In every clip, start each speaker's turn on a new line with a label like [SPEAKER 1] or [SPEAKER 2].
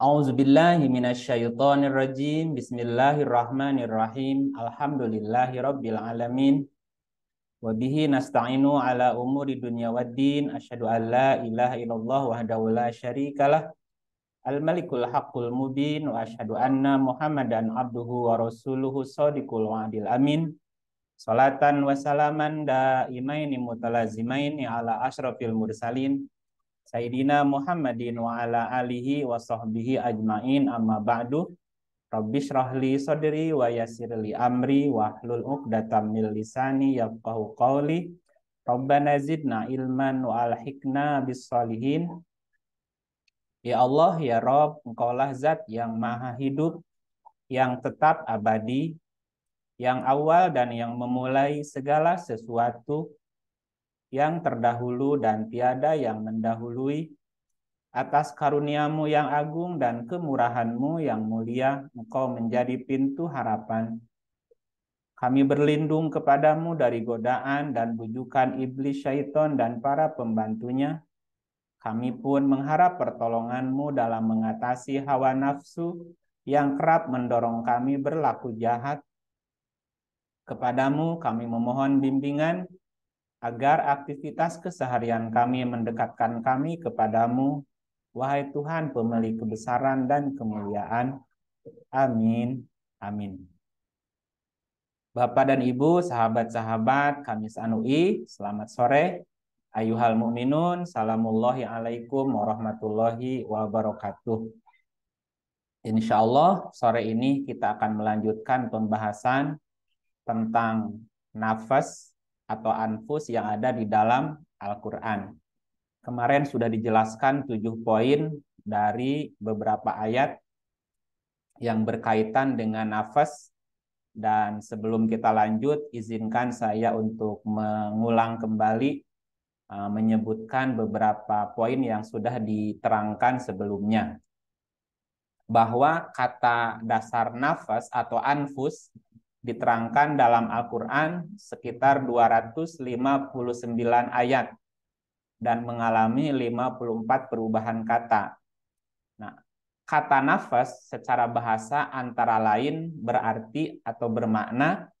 [SPEAKER 1] A'udzubillahi minasyaitonir rajim. Bismillahirrahmanirrahim. Alhamdulillahi rabbil alamin. Wa bihi nasta'inu ala umuri dunya waddin. Asyhadu an la ilaha illallah wahdahu la syarikalah. Al-Malikul Haqqul Mubin wa asyhadu anna Muhammadan abduhu wa rasuluhu shodiqul wa'dil amin. Salatan wa salaman da'imaini mutalazimaini ala asyrafil mursalin Sayyidina Muhammadin wa ala alihi wa sahbihi ajmain amma ba'du. Rabbi syrahli sadri wa yasirli amri wa hlul uqdatam min lisani yafqahu qawli. Rabbana zidna ilman wa alhikna bis salihin. Ya Allah, ya Rob, lah zat yang maha hidup, yang tetap abadi, yang awal dan yang memulai segala sesuatu, yang terdahulu dan tiada yang mendahului, atas karuniamu yang agung dan kemurahanmu yang mulia, engkau menjadi pintu harapan. Kami berlindung kepadamu dari godaan dan bujukan iblis syaiton dan para pembantunya. Kami pun mengharap pertolonganmu dalam mengatasi hawa nafsu yang kerap mendorong kami berlaku jahat. Kepadamu kami memohon bimbingan agar aktivitas keseharian kami mendekatkan kami kepadamu, wahai Tuhan pemilik kebesaran dan kemuliaan. Amin. Amin. Bapak dan Ibu, sahabat-sahabat Kamis Anui, selamat sore. Ayuhal mu'minun, salamullahi alaikum warahmatullahi wabarakatuh. Insya Allah sore ini kita akan melanjutkan pembahasan tentang nafas atau anfus yang ada di dalam Al-Quran. Kemarin sudah dijelaskan tujuh poin dari beberapa ayat yang berkaitan dengan nafas dan sebelum kita lanjut izinkan saya untuk mengulang kembali uh, menyebutkan beberapa poin yang sudah diterangkan sebelumnya bahwa kata dasar nafas atau anfus diterangkan dalam Al-Quran sekitar 259 ayat dan mengalami 54 perubahan kata. Nah, kata nafas secara bahasa antara lain berarti atau bermakna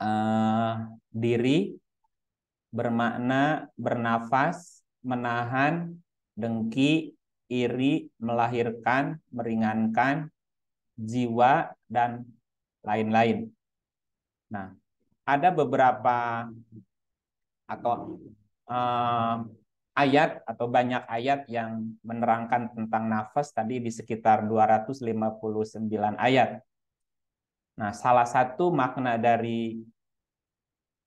[SPEAKER 1] uh, diri, bermakna bernafas, menahan, dengki, iri, melahirkan, meringankan, jiwa, dan lain-lain. Nah, ada beberapa atau eh, ayat atau banyak ayat yang menerangkan tentang nafas tadi di sekitar 259 ayat. Nah, salah satu makna dari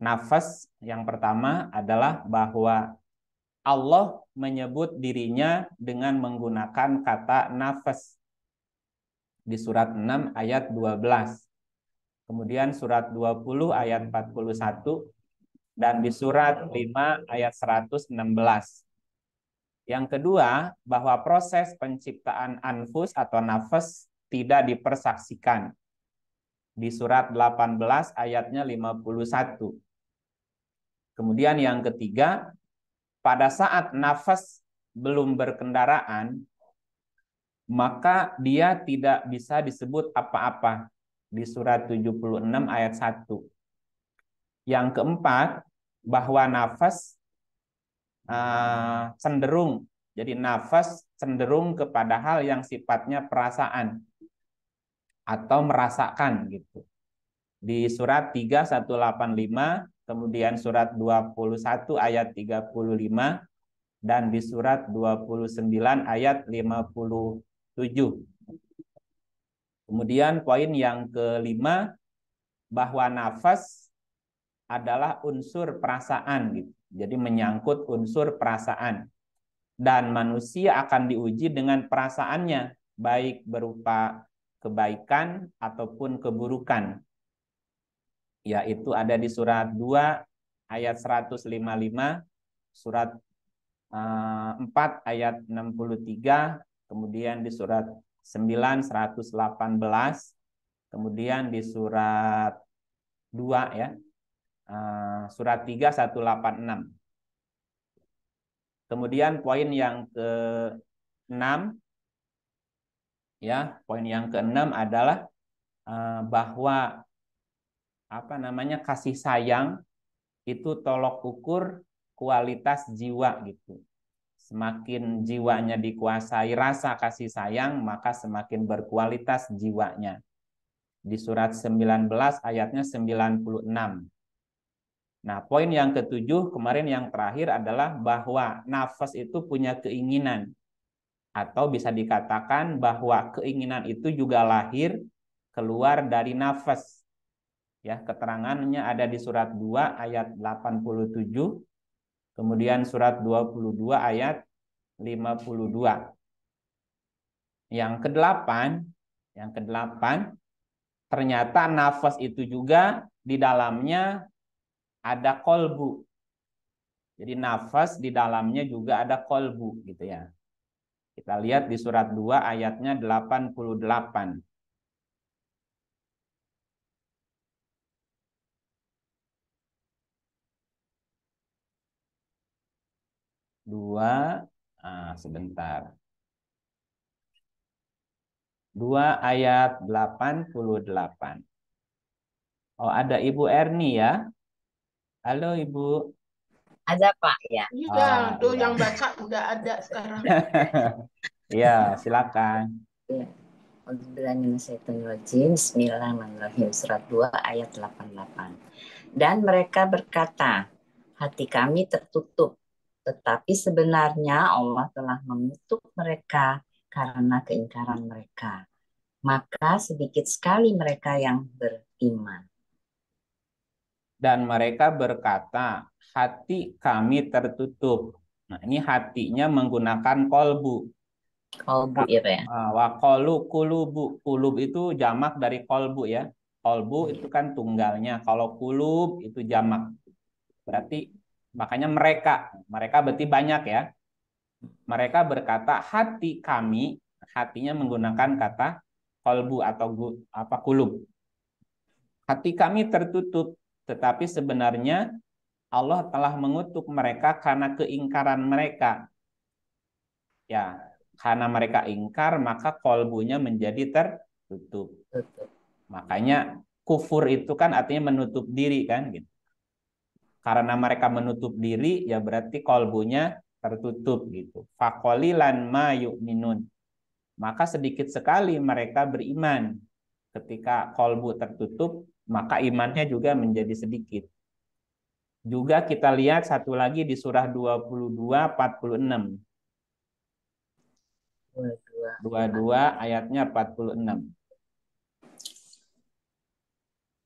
[SPEAKER 1] nafas yang pertama adalah bahwa Allah menyebut dirinya dengan menggunakan kata nafas di surat 6 ayat 12 kemudian surat 20 ayat 41, dan di surat 5 ayat 116. Yang kedua, bahwa proses penciptaan anfus atau nafas tidak dipersaksikan. Di surat 18 ayatnya 51. Kemudian yang ketiga, pada saat nafas belum berkendaraan, maka dia tidak bisa disebut apa-apa di surat 76 ayat 1. Yang keempat, bahwa nafas uh, cenderung. Jadi nafas cenderung kepada hal yang sifatnya perasaan atau merasakan gitu. Di surat 3185 kemudian surat 21 ayat 35 dan di surat 29 ayat 57. Kemudian poin yang kelima bahwa nafas adalah unsur perasaan gitu. Jadi menyangkut unsur perasaan. Dan manusia akan diuji dengan perasaannya, baik berupa kebaikan ataupun keburukan. Yaitu ada di surat 2 ayat 155, surat 4 eh, ayat 63, kemudian di surat 9 118 kemudian di surat 2 ya eh, surat 3 186 kemudian poin yang ke 6 ya poin yang ke 6 adalah eh, bahwa apa namanya kasih sayang itu tolok ukur kualitas jiwa gitu Semakin jiwanya dikuasai rasa kasih sayang, maka semakin berkualitas jiwanya. Di surat 19 ayatnya 96. Nah, poin yang ketujuh kemarin yang terakhir adalah bahwa nafas itu punya keinginan atau bisa dikatakan bahwa keinginan itu juga lahir keluar dari nafas. Ya, keterangannya ada di surat 2 ayat 87 Kemudian surat 22 ayat 52. Yang kedelapan, yang kedelapan, ternyata nafas itu juga di dalamnya ada kolbu. Jadi nafas di dalamnya juga ada kolbu gitu ya. Kita lihat di surat 2 ayatnya 88. dua ah, sebentar. 2 ayat 88. Oh, ada Ibu Erni ya? Halo Ibu. Ada
[SPEAKER 2] Pak ya. Iya, ah, tuh ya. yang baca
[SPEAKER 3] udah ada sekarang.
[SPEAKER 1] Iya, silakan.
[SPEAKER 3] Iya. Bismillahirrahmanirrahim. Surat 2 ayat 88. Dan mereka berkata, hati kami tertutup tetapi sebenarnya Allah telah mengutuk mereka karena keingkaran mereka. Maka sedikit sekali mereka yang beriman.
[SPEAKER 1] Dan mereka berkata, hati kami tertutup. Nah ini hatinya menggunakan kolbu. Kolbu ya Pak ya? Ah, Wakolu kulubu. Kulub itu jamak dari kolbu ya. Kolbu itu kan tunggalnya. Kalau kulub itu jamak. Berarti Makanya mereka, mereka berarti banyak ya. Mereka berkata hati kami, hatinya menggunakan kata kolbu atau gu, apa kulub. Hati kami tertutup, tetapi sebenarnya Allah telah mengutuk mereka karena keingkaran mereka. Ya, karena mereka ingkar maka kolbunya menjadi tertutup. Makanya kufur itu kan artinya menutup diri kan gitu karena mereka menutup diri ya berarti kolbunya tertutup gitu. Fakolilan mayuk minun. Maka sedikit sekali mereka beriman. Ketika kolbu tertutup, maka imannya juga menjadi sedikit. Juga kita lihat satu lagi di surah 22 46.
[SPEAKER 2] 22,
[SPEAKER 1] 22 ayatnya 46.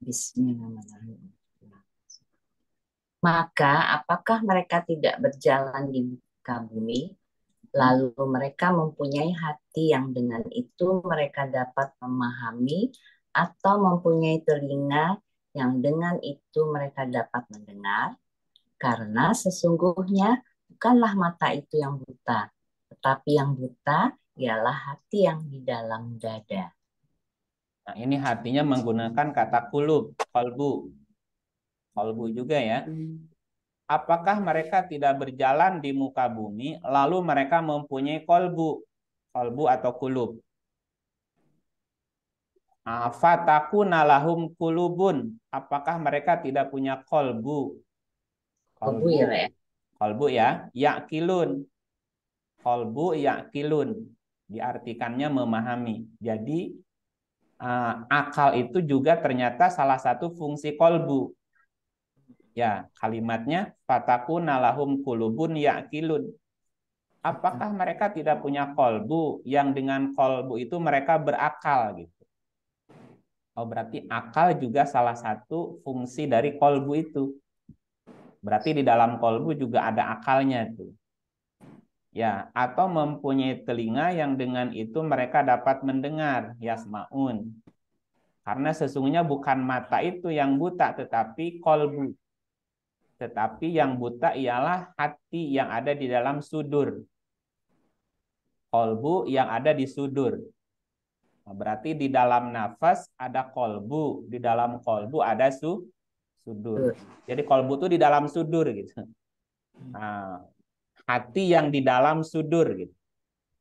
[SPEAKER 1] Bismillahirrahmanirrahim.
[SPEAKER 3] Maka apakah mereka tidak berjalan di muka bumi? Lalu mereka mempunyai hati yang dengan itu mereka dapat memahami atau mempunyai telinga yang dengan itu mereka dapat mendengar, karena sesungguhnya bukanlah mata itu yang buta, tetapi yang buta ialah hati yang di dalam dada.
[SPEAKER 1] Nah, ini hatinya menggunakan kata kulub, kalbu kolbu juga ya. Hmm. Apakah mereka tidak berjalan di muka bumi lalu mereka mempunyai kolbu, kolbu atau kulub? Fataku nalahum kulubun. Apakah mereka tidak punya kolbu?
[SPEAKER 2] Kolbu, ya, ya.
[SPEAKER 1] Kolbu ya. Yakilun. Kolbu yakilun. Diartikannya memahami. Jadi eh, akal itu juga ternyata salah satu fungsi kolbu. Ya, kalimatnya fataku nalahum kulubun yakilun. Apakah mereka tidak punya kolbu yang dengan kolbu itu mereka berakal gitu? Oh, berarti akal juga salah satu fungsi dari kolbu itu. Berarti di dalam kolbu juga ada akalnya itu. Ya, atau mempunyai telinga yang dengan itu mereka dapat mendengar, yasmaun. Karena sesungguhnya bukan mata itu yang buta, tetapi kolbu tetapi yang buta ialah hati yang ada di dalam sudur. Kolbu yang ada di sudur. Nah, berarti di dalam nafas ada kolbu, di dalam kolbu ada su sudur. Jadi kolbu itu di dalam sudur gitu. Nah, hati yang di dalam sudur gitu.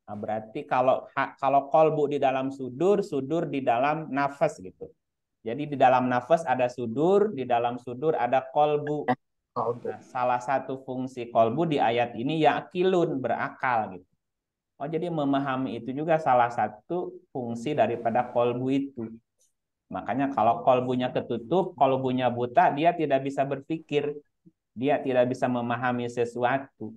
[SPEAKER 1] Nah, berarti kalau kalau kolbu di dalam sudur, sudur di dalam nafas gitu. Jadi di dalam nafas ada sudur, di dalam sudur ada kolbu. Nah, salah satu fungsi kolbu di ayat ini yakilun berakal gitu. Oh jadi memahami itu juga salah satu fungsi daripada kolbu itu. Makanya kalau kolbunya ketutup, kolbunya buta, dia tidak bisa berpikir, dia tidak bisa memahami sesuatu.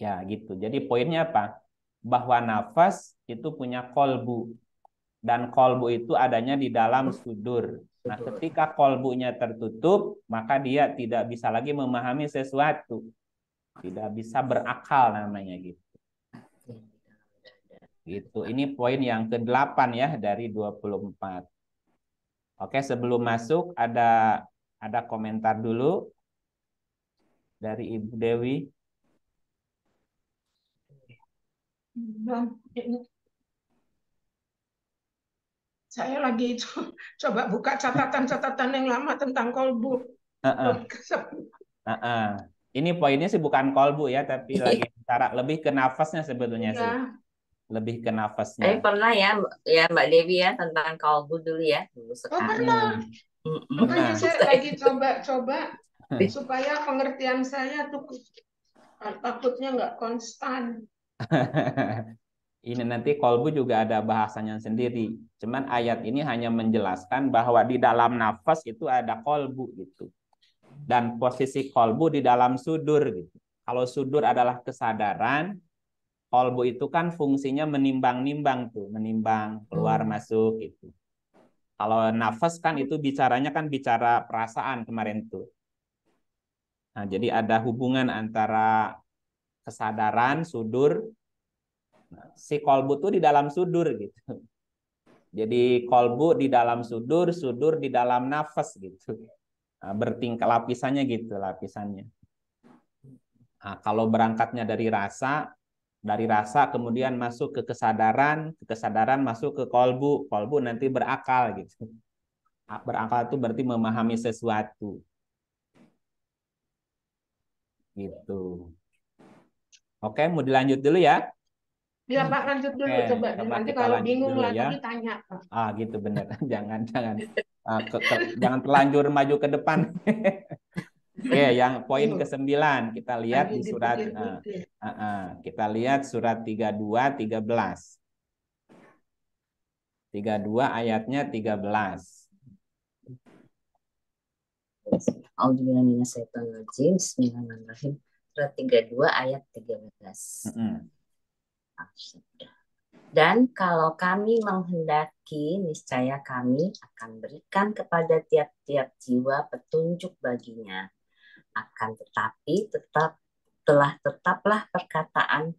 [SPEAKER 1] Ya gitu. Jadi poinnya apa? Bahwa nafas itu punya kolbu dan kolbu itu adanya di dalam sudur. Nah, ketika kolbunya tertutup, maka dia tidak bisa lagi memahami sesuatu. Tidak bisa berakal namanya gitu. Gitu. Ini poin yang ke-8 ya dari 24. Oke, sebelum masuk ada ada komentar dulu dari Ibu Dewi
[SPEAKER 4] saya lagi itu coba buka catatan-catatan yang lama tentang kolbu.
[SPEAKER 1] Uh-uh.
[SPEAKER 3] Uh-uh.
[SPEAKER 1] Ini poinnya sih bukan kolbu ya, tapi lagi cara lebih ke nafasnya sebetulnya ya. sih. Iya. Lebih ke nafasnya. Eh
[SPEAKER 3] pernah ya, ya Mbak Dewi ya tentang kolbu dulu ya. oh pernah.
[SPEAKER 1] Hmm. Makanya saya
[SPEAKER 3] lagi
[SPEAKER 4] coba-coba supaya pengertian saya tuh ah, takutnya nggak konstan.
[SPEAKER 1] Ini nanti kolbu juga ada bahasanya sendiri. Cuman ayat ini hanya menjelaskan bahwa di dalam nafas itu ada kolbu gitu. Dan posisi kolbu di dalam sudur gitu. Kalau sudur adalah kesadaran, kolbu itu kan fungsinya menimbang-nimbang tuh, menimbang keluar hmm. masuk gitu. Kalau nafas kan itu bicaranya kan bicara perasaan kemarin tuh. Nah, jadi ada hubungan antara kesadaran, sudur, si kolbu itu di dalam sudur gitu. Jadi kolbu di dalam sudur, sudur di dalam nafas gitu. Nah, bertingkat lapisannya gitu, lapisannya. Nah, kalau berangkatnya dari rasa, dari rasa kemudian masuk ke kesadaran, kesadaran masuk ke kolbu, kolbu nanti berakal gitu. Berakal itu berarti memahami sesuatu. Gitu. Oke, mau dilanjut dulu ya.
[SPEAKER 4] Biar Pak lanjut
[SPEAKER 1] dulu okay. Eh, coba. coba nanti kalau bingung lagi ya.
[SPEAKER 2] tanya Pak.
[SPEAKER 1] Ah gitu benar. jangan jangan uh, ke, ke, jangan terlanjur maju ke depan. Oke, okay, yang poin iya. ke-9 kita lihat di surat uh, uh, uh, kita lihat surat 32 13. 32 ayatnya 13.
[SPEAKER 3] Auzubillahi minasyaitonir Bismillahirrahmanirrahim. Surat 32 ayat 13. Mm -hmm. Dan kalau kami menghendaki, niscaya kami akan berikan kepada tiap-tiap jiwa petunjuk baginya. Akan tetapi tetap telah tetaplah perkataan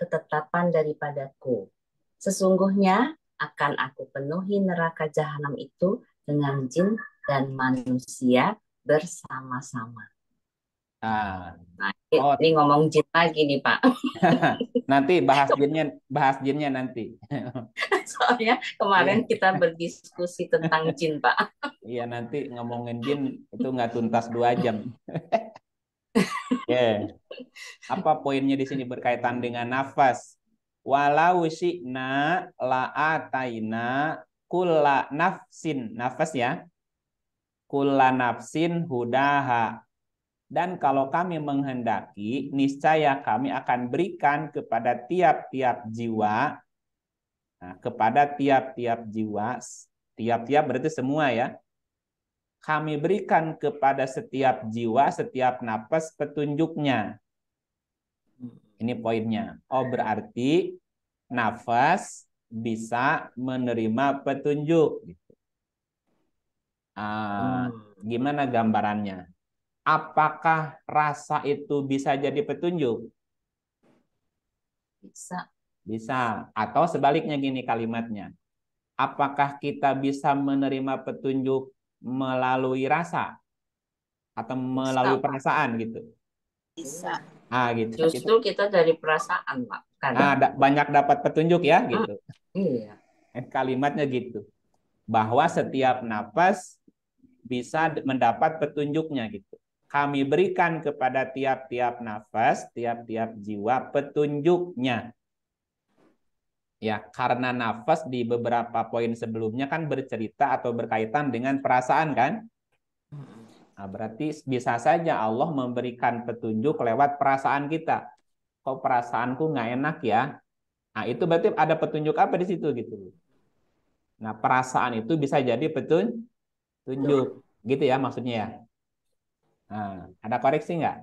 [SPEAKER 3] ketetapan daripadaku. Sesungguhnya akan aku penuhi neraka jahanam itu dengan jin dan manusia bersama-sama. Ah. Nah, oh. ini ngomong jin lagi nih Pak.
[SPEAKER 1] nanti bahas jinnya, bahas jinnya nanti.
[SPEAKER 3] Soalnya kemarin yeah. kita berdiskusi tentang jin Pak.
[SPEAKER 1] Iya nanti ngomongin jin itu nggak tuntas dua jam. yeah. Apa poinnya di sini berkaitan dengan nafas? Walau syi'na la'ataina kulla nafsin. Nafas ya. Kulla nafsin hudaha dan kalau kami menghendaki, niscaya kami akan berikan kepada tiap-tiap jiwa, nah, kepada tiap-tiap jiwa, tiap-tiap berarti semua ya, kami berikan kepada setiap jiwa, setiap nafas petunjuknya. Ini poinnya. Oh berarti nafas bisa menerima petunjuk. Gitu. Ah, hmm. Gimana gambarannya? apakah rasa itu bisa jadi petunjuk? Bisa. Bisa. Atau sebaliknya gini kalimatnya. Apakah kita bisa menerima petunjuk melalui rasa? Atau melalui bisa. perasaan gitu? Bisa. Ah, gitu. Justru
[SPEAKER 3] kita dari perasaan, Pak. Nah, da
[SPEAKER 1] banyak dapat petunjuk ya, ah, gitu. Ah, iya. Eh, kalimatnya gitu. Bahwa setiap nafas bisa mendapat petunjuknya gitu kami berikan kepada tiap-tiap nafas, tiap-tiap jiwa petunjuknya. Ya, karena nafas di beberapa poin sebelumnya kan bercerita atau berkaitan dengan perasaan kan? Nah, berarti bisa saja Allah memberikan petunjuk lewat perasaan kita. Kok perasaanku nggak enak ya? Nah, itu berarti ada petunjuk apa di situ gitu. Nah, perasaan itu bisa jadi petunjuk, gitu ya maksudnya ya. Nah, ada koreksi nggak?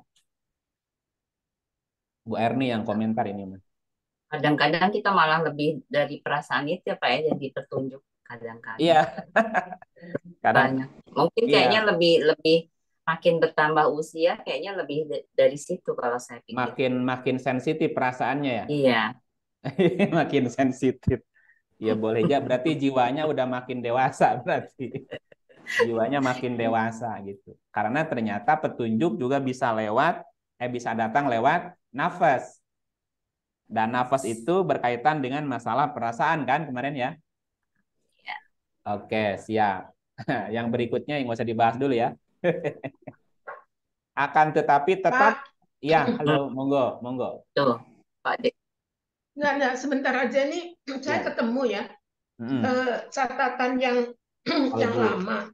[SPEAKER 1] Bu Erni yang komentar ini, Mas.
[SPEAKER 3] Kadang-kadang kita malah lebih dari perasaan itu ya Pak ya jadi petunjuk kadang-kadang. Iya.
[SPEAKER 1] Kadang. Banyak. Mungkin iya. kayaknya lebih
[SPEAKER 3] lebih makin bertambah usia kayaknya lebih dari situ kalau saya pikir.
[SPEAKER 1] Makin makin sensitif perasaannya ya. Iya. makin sensitif. Ya boleh ya berarti jiwanya udah makin dewasa berarti jiwanya makin dewasa gitu. Karena ternyata petunjuk juga bisa lewat eh bisa datang lewat nafas. Dan nafas itu berkaitan dengan masalah perasaan kan kemarin ya? ya. Oke, siap. Yang berikutnya yang usah dibahas dulu ya. Akan tetapi tetap Pak. ya, halo, monggo, monggo. Tuh,
[SPEAKER 4] Pak Dek. Nggak, nggak, sebentar aja nih saya ya. ketemu ya. Hmm. catatan yang yang lama.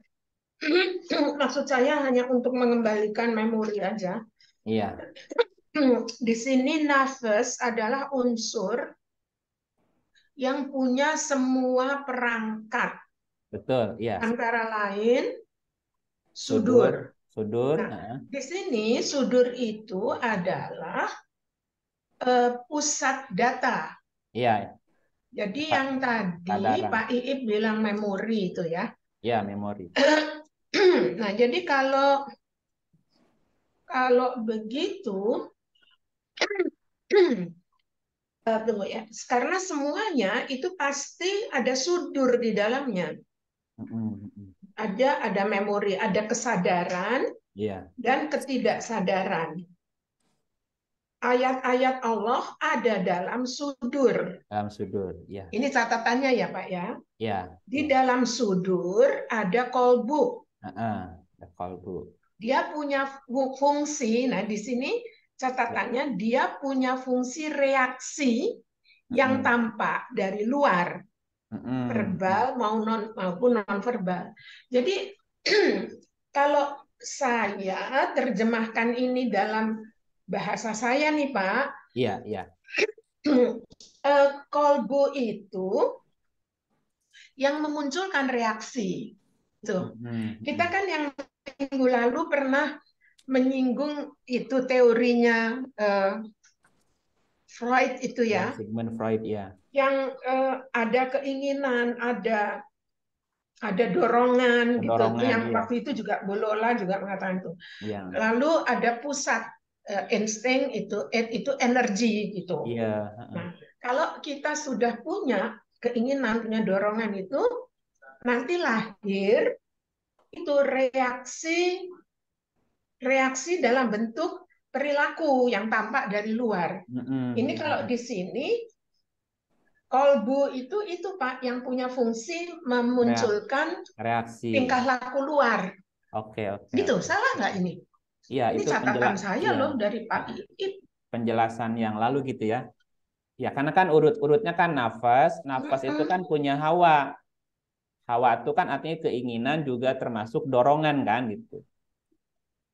[SPEAKER 4] Mm-hmm. maksud saya hanya untuk mengembalikan memori aja. Iya. Di sini nafas adalah unsur yang punya semua perangkat.
[SPEAKER 1] Betul, iya.
[SPEAKER 4] Antara lain
[SPEAKER 1] sudur. Sudur. Nah, uh.
[SPEAKER 4] Di sini sudur itu adalah uh, pusat data. Iya. Jadi Pak, yang tadi Pak Iib bilang memori itu ya.
[SPEAKER 1] Iya, memori.
[SPEAKER 4] nah, jadi kalau kalau begitu eh, tunggu ya. Karena semuanya itu pasti ada sudur di dalamnya. Ada ada memori, ada kesadaran yeah. dan ketidaksadaran. Ayat-ayat Allah ada dalam sudur.
[SPEAKER 2] Dalam sudur, ya. Yeah. Ini
[SPEAKER 4] catatannya ya, Pak ya. Ya. Yeah. Di dalam sudur ada kolbu
[SPEAKER 2] uh, bu.
[SPEAKER 4] Dia punya fungsi. Nah, di sini catatannya dia punya fungsi reaksi yang tampak dari luar,
[SPEAKER 2] verbal
[SPEAKER 4] mau non maupun non verbal. Jadi kalau saya terjemahkan ini dalam bahasa saya nih Pak. Iya, iya. Eh, kolbu itu yang memunculkan reaksi gitu. Mm-hmm. Kita kan yang minggu lalu pernah menyinggung itu teorinya uh, Freud itu ya. ya.
[SPEAKER 1] Sigmund Freud ya.
[SPEAKER 4] Yang uh, ada keinginan, ada ada dorongan, gitu. dorongan gitu. Yang iya. waktu itu juga Bolola juga mengatakan itu.
[SPEAKER 2] Ya. Lalu
[SPEAKER 4] ada pusat uh, eh, insting itu itu energi
[SPEAKER 2] gitu. Iya. Nah,
[SPEAKER 4] kalau kita sudah punya keinginan, punya dorongan itu nanti lahir itu reaksi reaksi dalam bentuk perilaku yang tampak dari luar.
[SPEAKER 2] Mm-hmm. Ini kalau
[SPEAKER 4] di sini kolbu itu itu Pak yang punya fungsi memunculkan
[SPEAKER 1] reaksi tingkah
[SPEAKER 4] laku luar. Oke, okay, oke. Okay, gitu, salah nggak ini?
[SPEAKER 1] Iya, ini itu catatan saya ya. loh
[SPEAKER 4] dari Pak iya. Iit.
[SPEAKER 1] Penjelasan yang lalu gitu ya. Ya, karena kan urut-urutnya kan nafas, nafas mm-hmm. itu kan punya hawa. Hawa itu kan artinya keinginan juga termasuk dorongan kan gitu.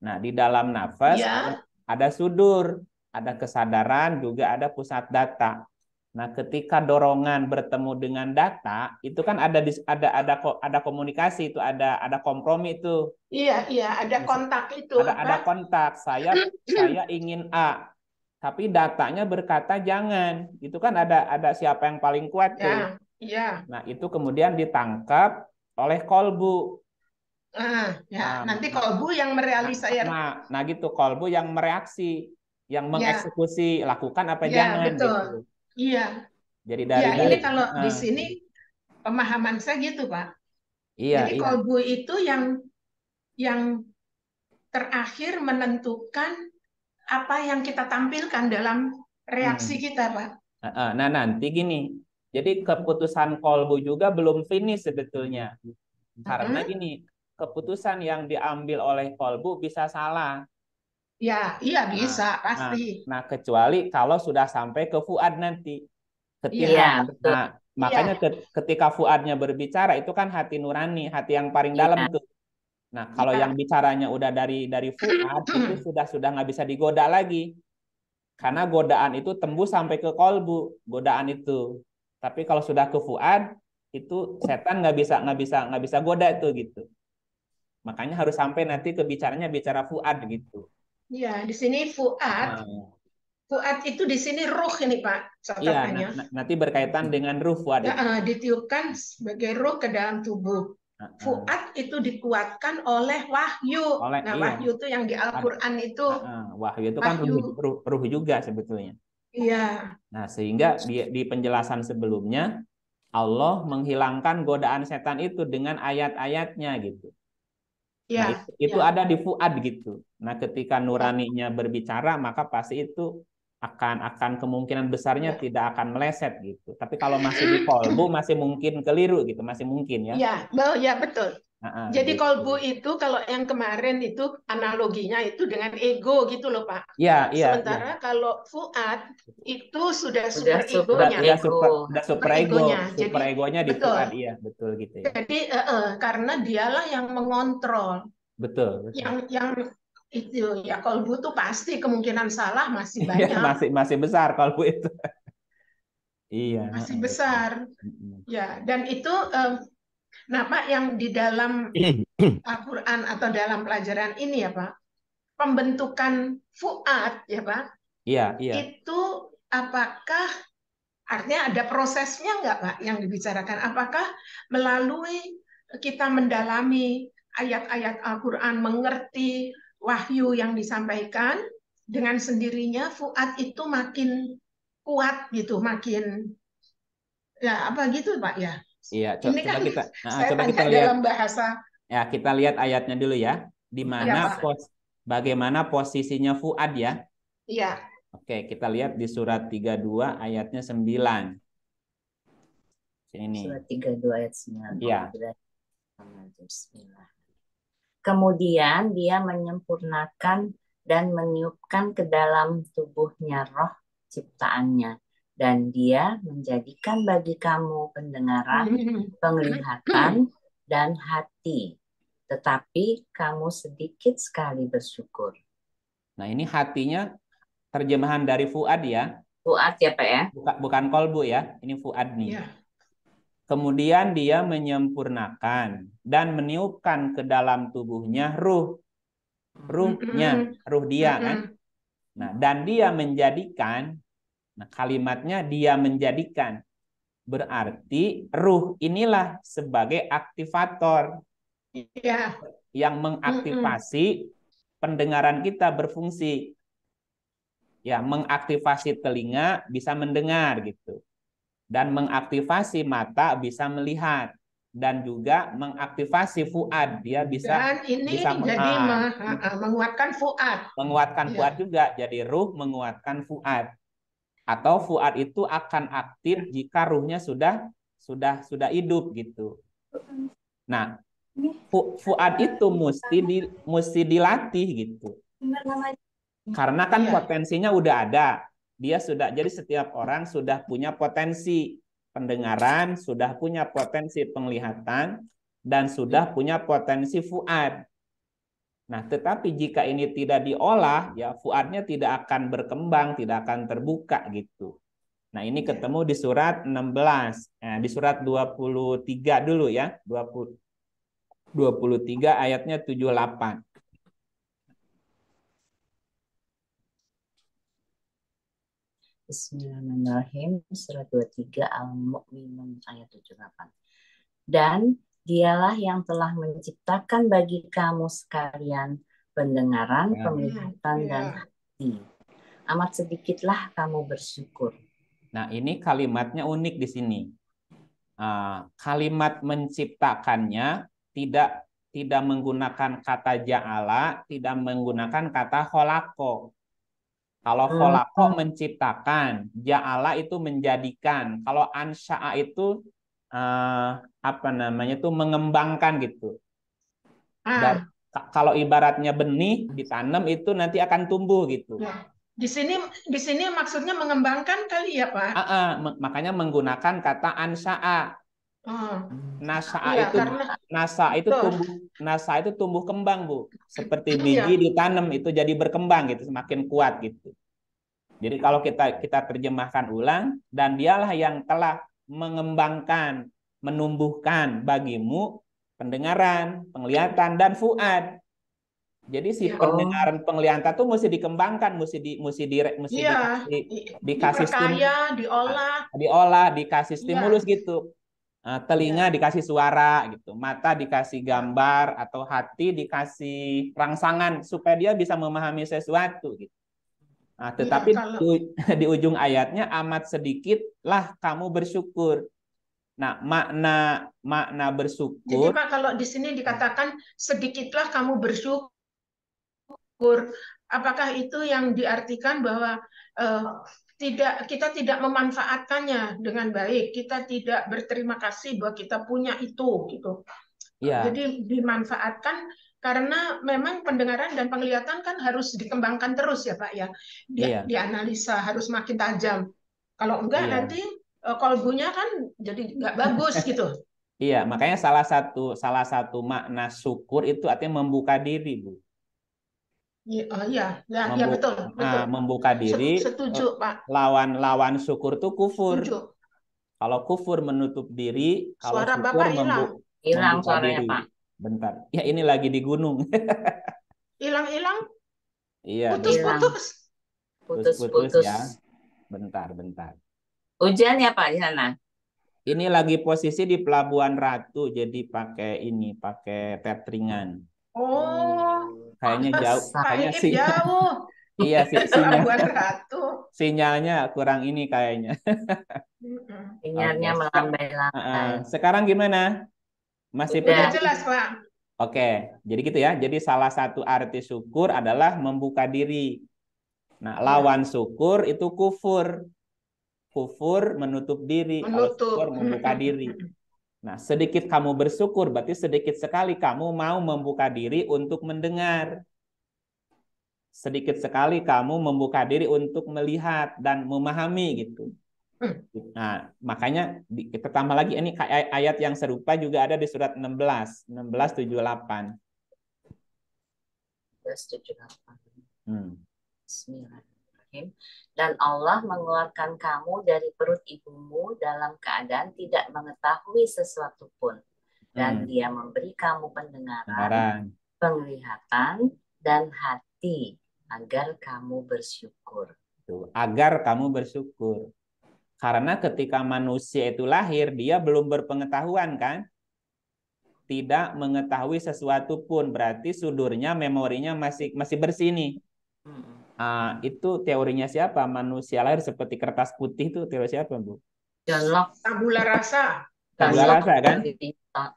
[SPEAKER 1] Nah, di dalam nafas ya. ada sudur, ada kesadaran, juga ada pusat data. Nah, ketika dorongan bertemu dengan data, itu kan ada ada ada ada komunikasi itu, ada ada kompromi itu.
[SPEAKER 4] Iya, iya, ada kontak
[SPEAKER 1] itu. Ada ada kontak. Saya saya ingin A, tapi datanya berkata jangan. Itu kan ada ada siapa yang paling kuat tuh. Ya. Iya. Nah, itu kemudian ditangkap oleh kolbu. Ah, ya. Nah,
[SPEAKER 4] nanti kolbu yang merealisasi. Ya. Nah,
[SPEAKER 1] nah gitu kolbu yang mereaksi, yang ya. mengeksekusi, ya. lakukan apa ya, jangan betul. gitu. Iya. Jadi ya, dari, Iya. ini kalau nah. di sini
[SPEAKER 4] pemahaman saya gitu, Pak. Iya, Jadi iya. kolbu itu yang yang terakhir menentukan apa yang kita tampilkan dalam reaksi hmm. kita, Pak.
[SPEAKER 1] Nah, nanti gini, jadi keputusan kolbu juga belum finish sebetulnya. Karena uh -huh. gini, keputusan yang diambil oleh kolbu bisa salah.
[SPEAKER 4] Ya, iya nah, bisa, nah, pasti.
[SPEAKER 1] Nah, nah, kecuali kalau sudah sampai ke Fuad nanti. Ketika iya, nah, betul. Nah, makanya iya. ketika Fuadnya berbicara itu kan hati nurani, hati yang paling iya. dalam tuh. Nah, kalau iya. yang bicaranya udah dari dari Fuad itu sudah sudah nggak bisa digoda lagi. Karena godaan itu tembus sampai ke kolbu, godaan itu. Tapi kalau sudah ke fuad itu setan nggak bisa nggak bisa nggak bisa goda itu gitu. Makanya harus sampai nanti ke bicaranya bicara fuad gitu.
[SPEAKER 4] Ya, di sini fuad. Nah. Fuad itu di sini ruh ini Pak Iya nah, nah,
[SPEAKER 1] nanti berkaitan dengan ruh fuad. Nah,
[SPEAKER 4] ditiupkan sebagai ruh ke dalam tubuh.
[SPEAKER 1] Nah, fuad
[SPEAKER 4] itu dikuatkan oleh wahyu. Oleh, nah, iya. wahyu itu yang di Al-Qur'an itu.
[SPEAKER 1] wahyu itu kan wahyu. Ruh, ruh juga sebetulnya.
[SPEAKER 2] Iya.
[SPEAKER 1] Nah, sehingga di, di penjelasan sebelumnya Allah menghilangkan godaan setan itu dengan ayat-ayatnya gitu. Iya. nah, itu, itu ya. ada di fuad gitu. Nah, ketika nuraninya berbicara, maka pasti itu akan akan kemungkinan besarnya ya. tidak akan meleset gitu. Tapi kalau masih di kolbu masih mungkin keliru gitu, masih mungkin ya. Iya,
[SPEAKER 4] ya betul. Jadi gitu. kolbu itu kalau yang kemarin itu analoginya itu dengan ego gitu loh Pak. Iya, iya. iya. Sementara ya. kalau Fuad itu sudah, sudah super egonya. Sudah, ya, super, sudah super ego. Egonya. Super Jadi, egonya di betul. Fuad
[SPEAKER 1] iya, betul gitu ya.
[SPEAKER 4] Jadi uh, uh, karena dialah yang mengontrol.
[SPEAKER 1] Betul, betul. Yang
[SPEAKER 4] yang itu ya kolbu itu pasti kemungkinan salah masih iya, banyak. masih
[SPEAKER 1] masih besar kolbu itu. iya. Masih
[SPEAKER 4] besar. Ya, dan itu Uh, Nah, Pak, yang di dalam Al-Qur'an atau dalam pelajaran ini ya, Pak, pembentukan fuad ya, Pak? Iya, iya. Itu apakah artinya ada prosesnya nggak, Pak, yang dibicarakan? Apakah melalui kita mendalami ayat-ayat Al-Qur'an, mengerti wahyu yang disampaikan dengan sendirinya fuad itu makin kuat gitu, makin ya apa gitu, Pak ya?
[SPEAKER 1] Iya, co Ini coba kan kita saya coba kita lihat dalam bahasa. Ya, kita lihat ayatnya dulu ya. Di iya, mana ya, pos bagaimana posisinya Fuad ya? Iya. Oke, kita lihat di surat 32 ayatnya 9. Ini. nih. Surat
[SPEAKER 3] 32 ayat 9. Iya.
[SPEAKER 1] Kemudian dia
[SPEAKER 3] menyempurnakan dan meniupkan ke dalam tubuhnya roh ciptaannya dan dia menjadikan bagi kamu pendengaran, penglihatan, dan hati. Tetapi kamu sedikit sekali
[SPEAKER 1] bersyukur. Nah ini hatinya terjemahan dari Fuad ya?
[SPEAKER 3] Fuad ya Pak ya?
[SPEAKER 1] Bukan, bukan kolbu ya, ini Fuad nih. Ya. Kemudian dia menyempurnakan dan meniupkan ke dalam tubuhnya ruh. Ruhnya, ruh dia kan. Nah, dan dia menjadikan Nah, kalimatnya dia menjadikan. Berarti ruh inilah sebagai aktivator. Ya. Yang mengaktifasi mm hmm pendengaran kita berfungsi. Ya, mengaktifasi telinga bisa mendengar gitu. Dan mengaktifasi mata bisa melihat dan juga mengaktifasi fuad dia bisa dan ini bisa jadi ah. meng-
[SPEAKER 4] menguatkan fuad
[SPEAKER 1] menguatkan ya. fuad juga jadi ruh menguatkan fuad atau fuad itu akan aktif ya. jika ruhnya sudah sudah sudah hidup gitu. Nah, fu, fuad itu mesti di mesti dilatih gitu. Karena kan iya. potensinya udah ada. Dia sudah jadi setiap orang sudah punya potensi pendengaran, sudah punya potensi penglihatan dan sudah iya. punya potensi fuad. Nah, tetapi jika ini tidak diolah, ya fuadnya tidak akan berkembang, tidak akan terbuka gitu. Nah, ini iya. ketemu di surat 16. Nah, di surat 23 dulu ya. 20 23 ayatnya 78.
[SPEAKER 3] Bismillahirrahmanirrahim. Surat 23 Al-Mu'minun ayat 78. Dan Dialah yang telah menciptakan bagi kamu sekalian
[SPEAKER 1] pendengaran, ya. penglihatan, ya. dan hati.
[SPEAKER 3] Amat sedikitlah kamu bersyukur.
[SPEAKER 1] Nah, ini kalimatnya unik di sini. Ah, kalimat menciptakannya tidak tidak menggunakan kata ja'ala, tidak menggunakan kata holako. Kalau hmm. holako menciptakan, ja'ala itu menjadikan. Kalau ansha'a itu uh, apa namanya tuh mengembangkan gitu. Ah. Dan kalau ibaratnya benih ditanam itu nanti akan tumbuh gitu.
[SPEAKER 4] Nah, Di sini di sini maksudnya mengembangkan
[SPEAKER 1] kali ya Pak. Uh, uh, makanya menggunakan kata ansa'a. Hmm. Oh. Nasa ya, itu karena, nasa itu Tuh. tumbuh nasa itu tumbuh kembang bu seperti iya. biji ya. ditanam itu jadi berkembang gitu semakin kuat gitu jadi kalau kita kita terjemahkan ulang dan dialah yang telah mengembangkan, menumbuhkan bagimu pendengaran, penglihatan dan fuad. Jadi si ya. pendengaran penglihatan tuh mesti dikembangkan, mesti di mesti di mesti ya. di, di, dikasih Diperkaya, diolah, ah, diolah, dikasih iya. stimulus ya. gitu. Nah, telinga ya. dikasih suara gitu, mata dikasih gambar atau hati dikasih rangsangan supaya dia bisa memahami sesuatu gitu. Nah, iya, tetapi ya, kalau... di, ujung ayatnya amat sedikitlah kamu bersyukur. Nah, makna makna bersyukur. Jadi Pak kalau di sini dikatakan sedikitlah kamu bersyukur.
[SPEAKER 4] Apakah itu yang diartikan bahwa eh, tidak kita tidak memanfaatkannya dengan baik, kita tidak berterima kasih bahwa kita punya itu gitu. Ya. Jadi dimanfaatkan karena memang pendengaran dan penglihatan kan harus dikembangkan terus ya Pak ya. Di, iya. Dianalisa harus makin tajam. Kalau enggak iya. nanti e, kolbunya kan jadi nggak bagus gitu.
[SPEAKER 1] Iya, makanya salah satu salah satu makna syukur itu artinya membuka diri, Bu.
[SPEAKER 4] Iya, oh, iya, ya, iya, Membu ya betul, ah, betul. Nah,
[SPEAKER 1] membuka diri. Setuju, e, Pak. Lawan-lawan syukur tuh kufur. Setuju. Kalau kufur menutup diri, kalau Suara syukur Bapak hilang.
[SPEAKER 4] Hilang suaranya, diri. Pak
[SPEAKER 1] bentar. Ya ini lagi di gunung.
[SPEAKER 4] Hilang-hilang?
[SPEAKER 1] iya. Putus-putus. Putus-putus ya. Bentar, bentar.
[SPEAKER 3] Hujan ya Pak di sana?
[SPEAKER 1] Ini lagi posisi di Pelabuhan Ratu, jadi pakai ini, pakai tetringan.
[SPEAKER 3] Oh.
[SPEAKER 1] Kayaknya jauh. Kayaknya sih. Jauh. iya sih. Pelabuhan Ratu. Sinyalnya kurang ini kayaknya.
[SPEAKER 2] Sinyalnya melambai-lambai.
[SPEAKER 1] Sekarang gimana? Masih ya, pengen... jelas, Pak. Oke, jadi gitu ya. Jadi salah satu arti syukur adalah membuka diri. Nah, iya. lawan syukur itu kufur. Kufur menutup diri, menutup. membuka diri. Nah, sedikit kamu bersyukur, berarti sedikit sekali kamu mau membuka diri untuk mendengar. Sedikit sekali kamu membuka diri untuk melihat dan memahami gitu. Nah, makanya kita tambah lagi ini ayat yang serupa juga ada di surat 16, 16 78. 16 78. Hmm.
[SPEAKER 3] Dan Allah mengeluarkan kamu dari perut ibumu dalam keadaan tidak mengetahui sesuatu pun. Dan hmm. Dia memberi kamu pendengaran, Pengaran. penglihatan, dan hati agar kamu bersyukur.
[SPEAKER 1] Tuh, agar kamu bersyukur. Karena ketika manusia itu lahir, dia belum berpengetahuan kan? Tidak mengetahui sesuatu pun, berarti sudurnya, memorinya masih masih bersih nih. Nah, itu teorinya siapa? Manusia lahir seperti kertas putih itu teori siapa, Bu?
[SPEAKER 4] Jalok. Tabula rasa.
[SPEAKER 1] Tabula rasa kan?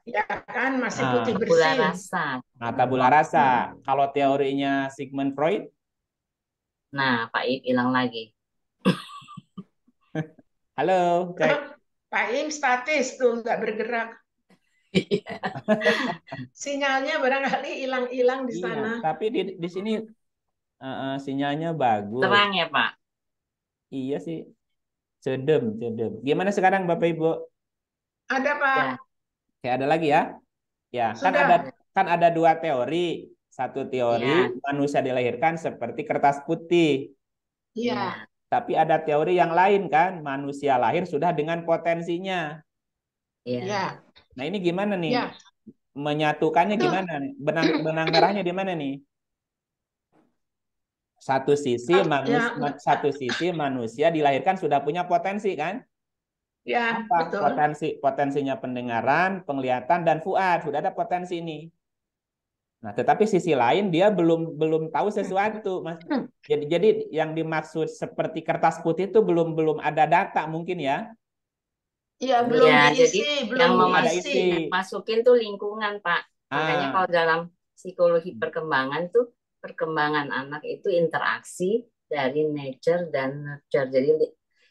[SPEAKER 3] Iya kan masih ah. putih nah, bersih. Tabula rasa.
[SPEAKER 1] Nah, tabula rasa. Kalau teorinya Sigmund Freud?
[SPEAKER 3] Nah, Pak Ip hilang lagi.
[SPEAKER 1] Halo, Okay.
[SPEAKER 4] Pak Im statis tuh nggak bergerak. Iya. Sinyalnya barangkali hilang-hilang di iya, sana.
[SPEAKER 1] Tapi di, di sini uh, sinyalnya bagus. Terang ya Pak. Iya sih. Cedem, cedem. Gimana sekarang Bapak Ibu? Ada Pak. Kayak ada lagi ya. Ya, kan Sudah. kan ada kan ada dua teori. Satu teori ya. manusia dilahirkan seperti kertas putih. Iya. iya. Tapi ada teori yang lain kan, manusia lahir sudah dengan potensinya. Iya. Yeah. Nah ini gimana nih? Yeah. Menyatukannya gimana? Benang benang merahnya di mana nih? Satu sisi iya. manusia, ya. satu sisi manusia dilahirkan sudah punya potensi kan? Ya, Apa potensi potensinya pendengaran, penglihatan dan fuad sudah ada potensi ini. Nah, tetapi sisi lain dia belum belum tahu sesuatu, Mas. Hmm. Jadi jadi yang dimaksud seperti kertas putih itu belum belum ada data mungkin ya.
[SPEAKER 3] Iya, iya belum ya, diisi,
[SPEAKER 1] jadi belum yang mau isi.
[SPEAKER 3] masukin tuh lingkungan, Pak. Ah. Makanya kalau dalam psikologi hmm. perkembangan tuh perkembangan anak itu interaksi dari nature dan nurture. Jadi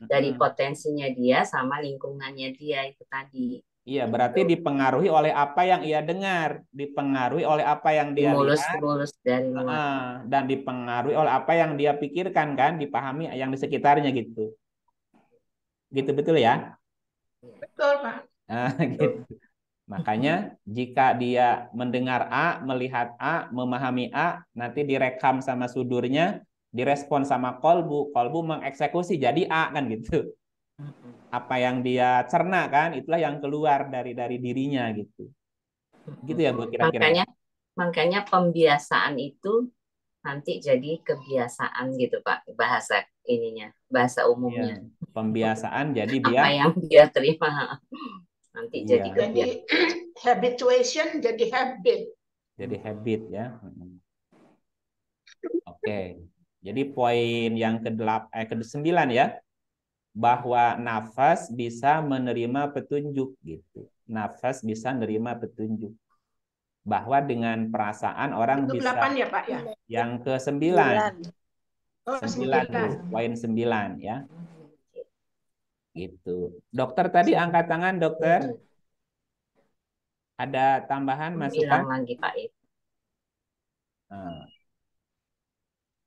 [SPEAKER 3] dari hmm. potensinya dia sama lingkungannya dia itu tadi.
[SPEAKER 1] Iya, berarti dipengaruhi oleh apa yang ia dengar, dipengaruhi oleh apa yang dia mulus, lihat,
[SPEAKER 3] mulus dari
[SPEAKER 1] uh, dan dipengaruhi oleh apa yang dia pikirkan kan, dipahami yang di sekitarnya gitu. Gitu betul ya?
[SPEAKER 4] Betul pak.
[SPEAKER 1] Nah, gitu. Makanya jika dia mendengar A, melihat A, memahami A, nanti direkam sama sudurnya, direspon sama kolbu, kolbu mengeksekusi jadi A kan gitu apa yang dia cerna kan itulah yang keluar dari dari dirinya gitu gitu ya bu kira-kira ya. makanya
[SPEAKER 3] makanya pembiasaan itu nanti jadi kebiasaan gitu pak bahasa ininya bahasa umumnya ya,
[SPEAKER 1] pembiasaan jadi dia apa yang
[SPEAKER 3] dia terima nanti ya. jadi kebiasaan
[SPEAKER 4] habituation jadi habit
[SPEAKER 1] jadi habit ya oke okay. jadi poin yang ke delapan eh ke sembilan ya bahwa nafas bisa menerima petunjuk gitu. Nafas bisa menerima petunjuk. Bahwa dengan perasaan orang Itu bisa ya, Pak ya. Yang ke sembilan
[SPEAKER 2] sembilan oh,
[SPEAKER 1] poin sembilan ya. Gitu. Dokter tadi angkat tangan, Dokter. Ada tambahan masukan? lagi, Pak. Nah.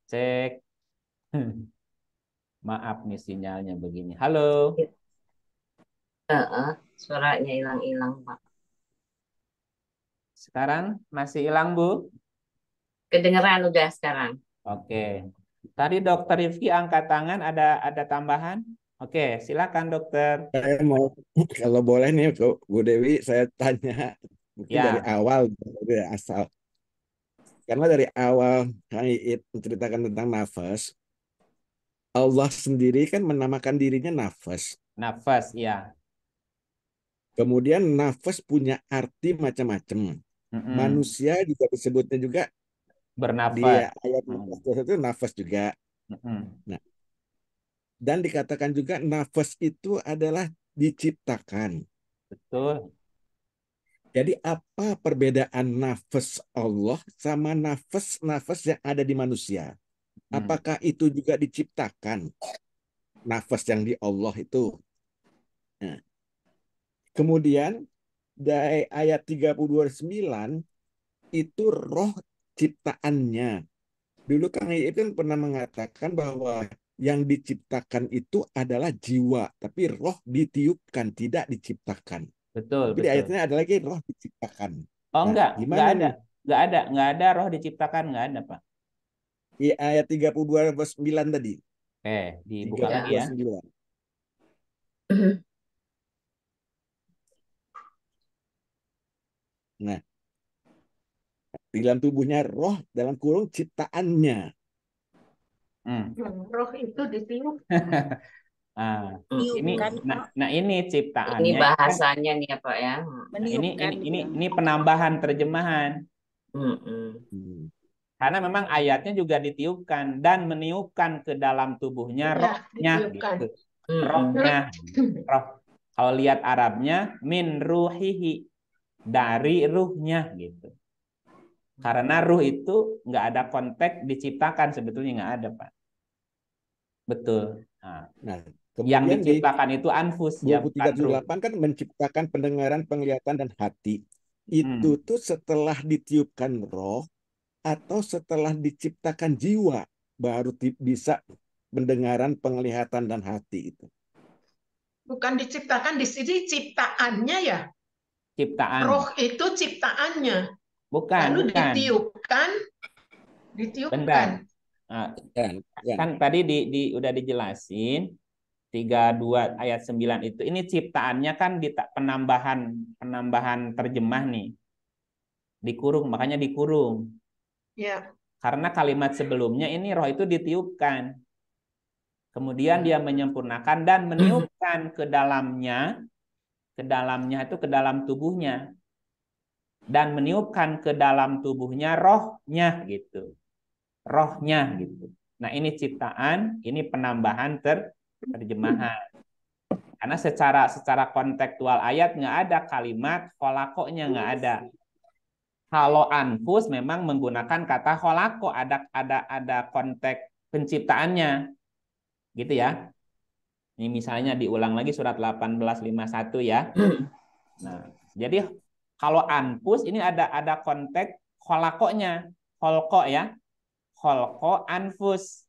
[SPEAKER 1] Cek. Maaf nih sinyalnya begini. Halo. Uh,
[SPEAKER 3] suaranya hilang-hilang, Pak.
[SPEAKER 1] Sekarang masih hilang, Bu? Kedengeran udah sekarang. Oke. Tadi Dokter Rifki angkat tangan ada ada tambahan? Oke, silakan dokter.
[SPEAKER 5] Saya mau kalau boleh nih Bu, Bu Dewi saya tanya mungkin ya. dari awal dari asal. Karena dari awal kami ceritakan tentang nafas, Allah sendiri kan menamakan dirinya nafas.
[SPEAKER 1] Nafas, ya.
[SPEAKER 5] Kemudian nafas punya arti macam-macam. Mm-hmm. Manusia juga disebutnya juga
[SPEAKER 1] bernafas. Dia
[SPEAKER 5] ayat mm. nafas itu nafas juga. Mm-hmm. Nah, dan dikatakan juga nafas itu adalah diciptakan. Betul. Jadi apa perbedaan nafas Allah sama nafas-nafas yang ada di manusia? Hmm. Apakah itu juga diciptakan nafas yang di Allah itu? Nah. Kemudian dari ayat 329 itu roh ciptaannya. Dulu Kang itu pernah mengatakan bahwa yang diciptakan itu adalah jiwa, tapi roh ditiupkan, tidak diciptakan.
[SPEAKER 1] Betul. Jadi betul. ayatnya ada lagi roh
[SPEAKER 5] diciptakan.
[SPEAKER 1] Oh nah, enggak, enggak ada. Enggak ada, enggak ada roh diciptakan, enggak ada, Pak.
[SPEAKER 5] Di iya, ayat 32 verse 9 tadi.
[SPEAKER 1] Eh, di lagi ya.
[SPEAKER 2] Mm-hmm.
[SPEAKER 5] Nah, di dalam tubuhnya roh dalam kurung
[SPEAKER 1] ciptaannya. Hmm.
[SPEAKER 3] Roh itu ditiup.
[SPEAKER 1] ah, ini, nah, nah ini ciptaannya. Ini ya. bahasanya nih ya Pak ya.
[SPEAKER 3] Nah, ini, ini
[SPEAKER 1] ini ini penambahan terjemahan. Mm
[SPEAKER 3] -mm.
[SPEAKER 1] Karena memang ayatnya juga ditiupkan dan meniupkan ke dalam tubuhnya ya, rohnya gitu.
[SPEAKER 2] Hmm. Rohnya,
[SPEAKER 1] roh. Kalau lihat Arabnya min ruhihi dari ruhnya gitu. Karena ruh itu nggak ada konteks diciptakan sebetulnya nggak ada pak. Betul. Nah, nah yang diciptakan di, itu anfus. ya, bukan 38
[SPEAKER 5] kan menciptakan pendengaran, penglihatan dan hati. Itu hmm. tuh setelah ditiupkan roh atau setelah diciptakan jiwa baru bisa pendengaran, penglihatan dan hati itu.
[SPEAKER 4] Bukan diciptakan di sini ciptaannya ya.
[SPEAKER 1] Ciptaan. Roh
[SPEAKER 4] itu ciptaannya.
[SPEAKER 1] Bukan. Lalu bukan.
[SPEAKER 4] ditiupkan, ditiupkan. Benar.
[SPEAKER 1] kan, ah, kan tadi di, di udah dijelasin 32 ayat 9 itu ini ciptaannya kan di penambahan penambahan terjemah nih. Dikurung makanya dikurung. Ya. Karena kalimat sebelumnya ini roh itu ditiupkan. Kemudian dia menyempurnakan dan meniupkan ke dalamnya, ke dalamnya itu ke dalam tubuhnya. Dan meniupkan ke dalam tubuhnya rohnya gitu. Rohnya gitu. Nah ini ciptaan, ini penambahan ter terjemahan. Karena secara secara kontekstual ayat nggak ada kalimat kolakoknya nggak ada kalau anfus memang menggunakan kata holako, ada ada ada konteks penciptaannya gitu ya ini misalnya diulang lagi surat 1851 ya nah jadi kalau anfus ini ada ada konteks nya, holko ya holko anfus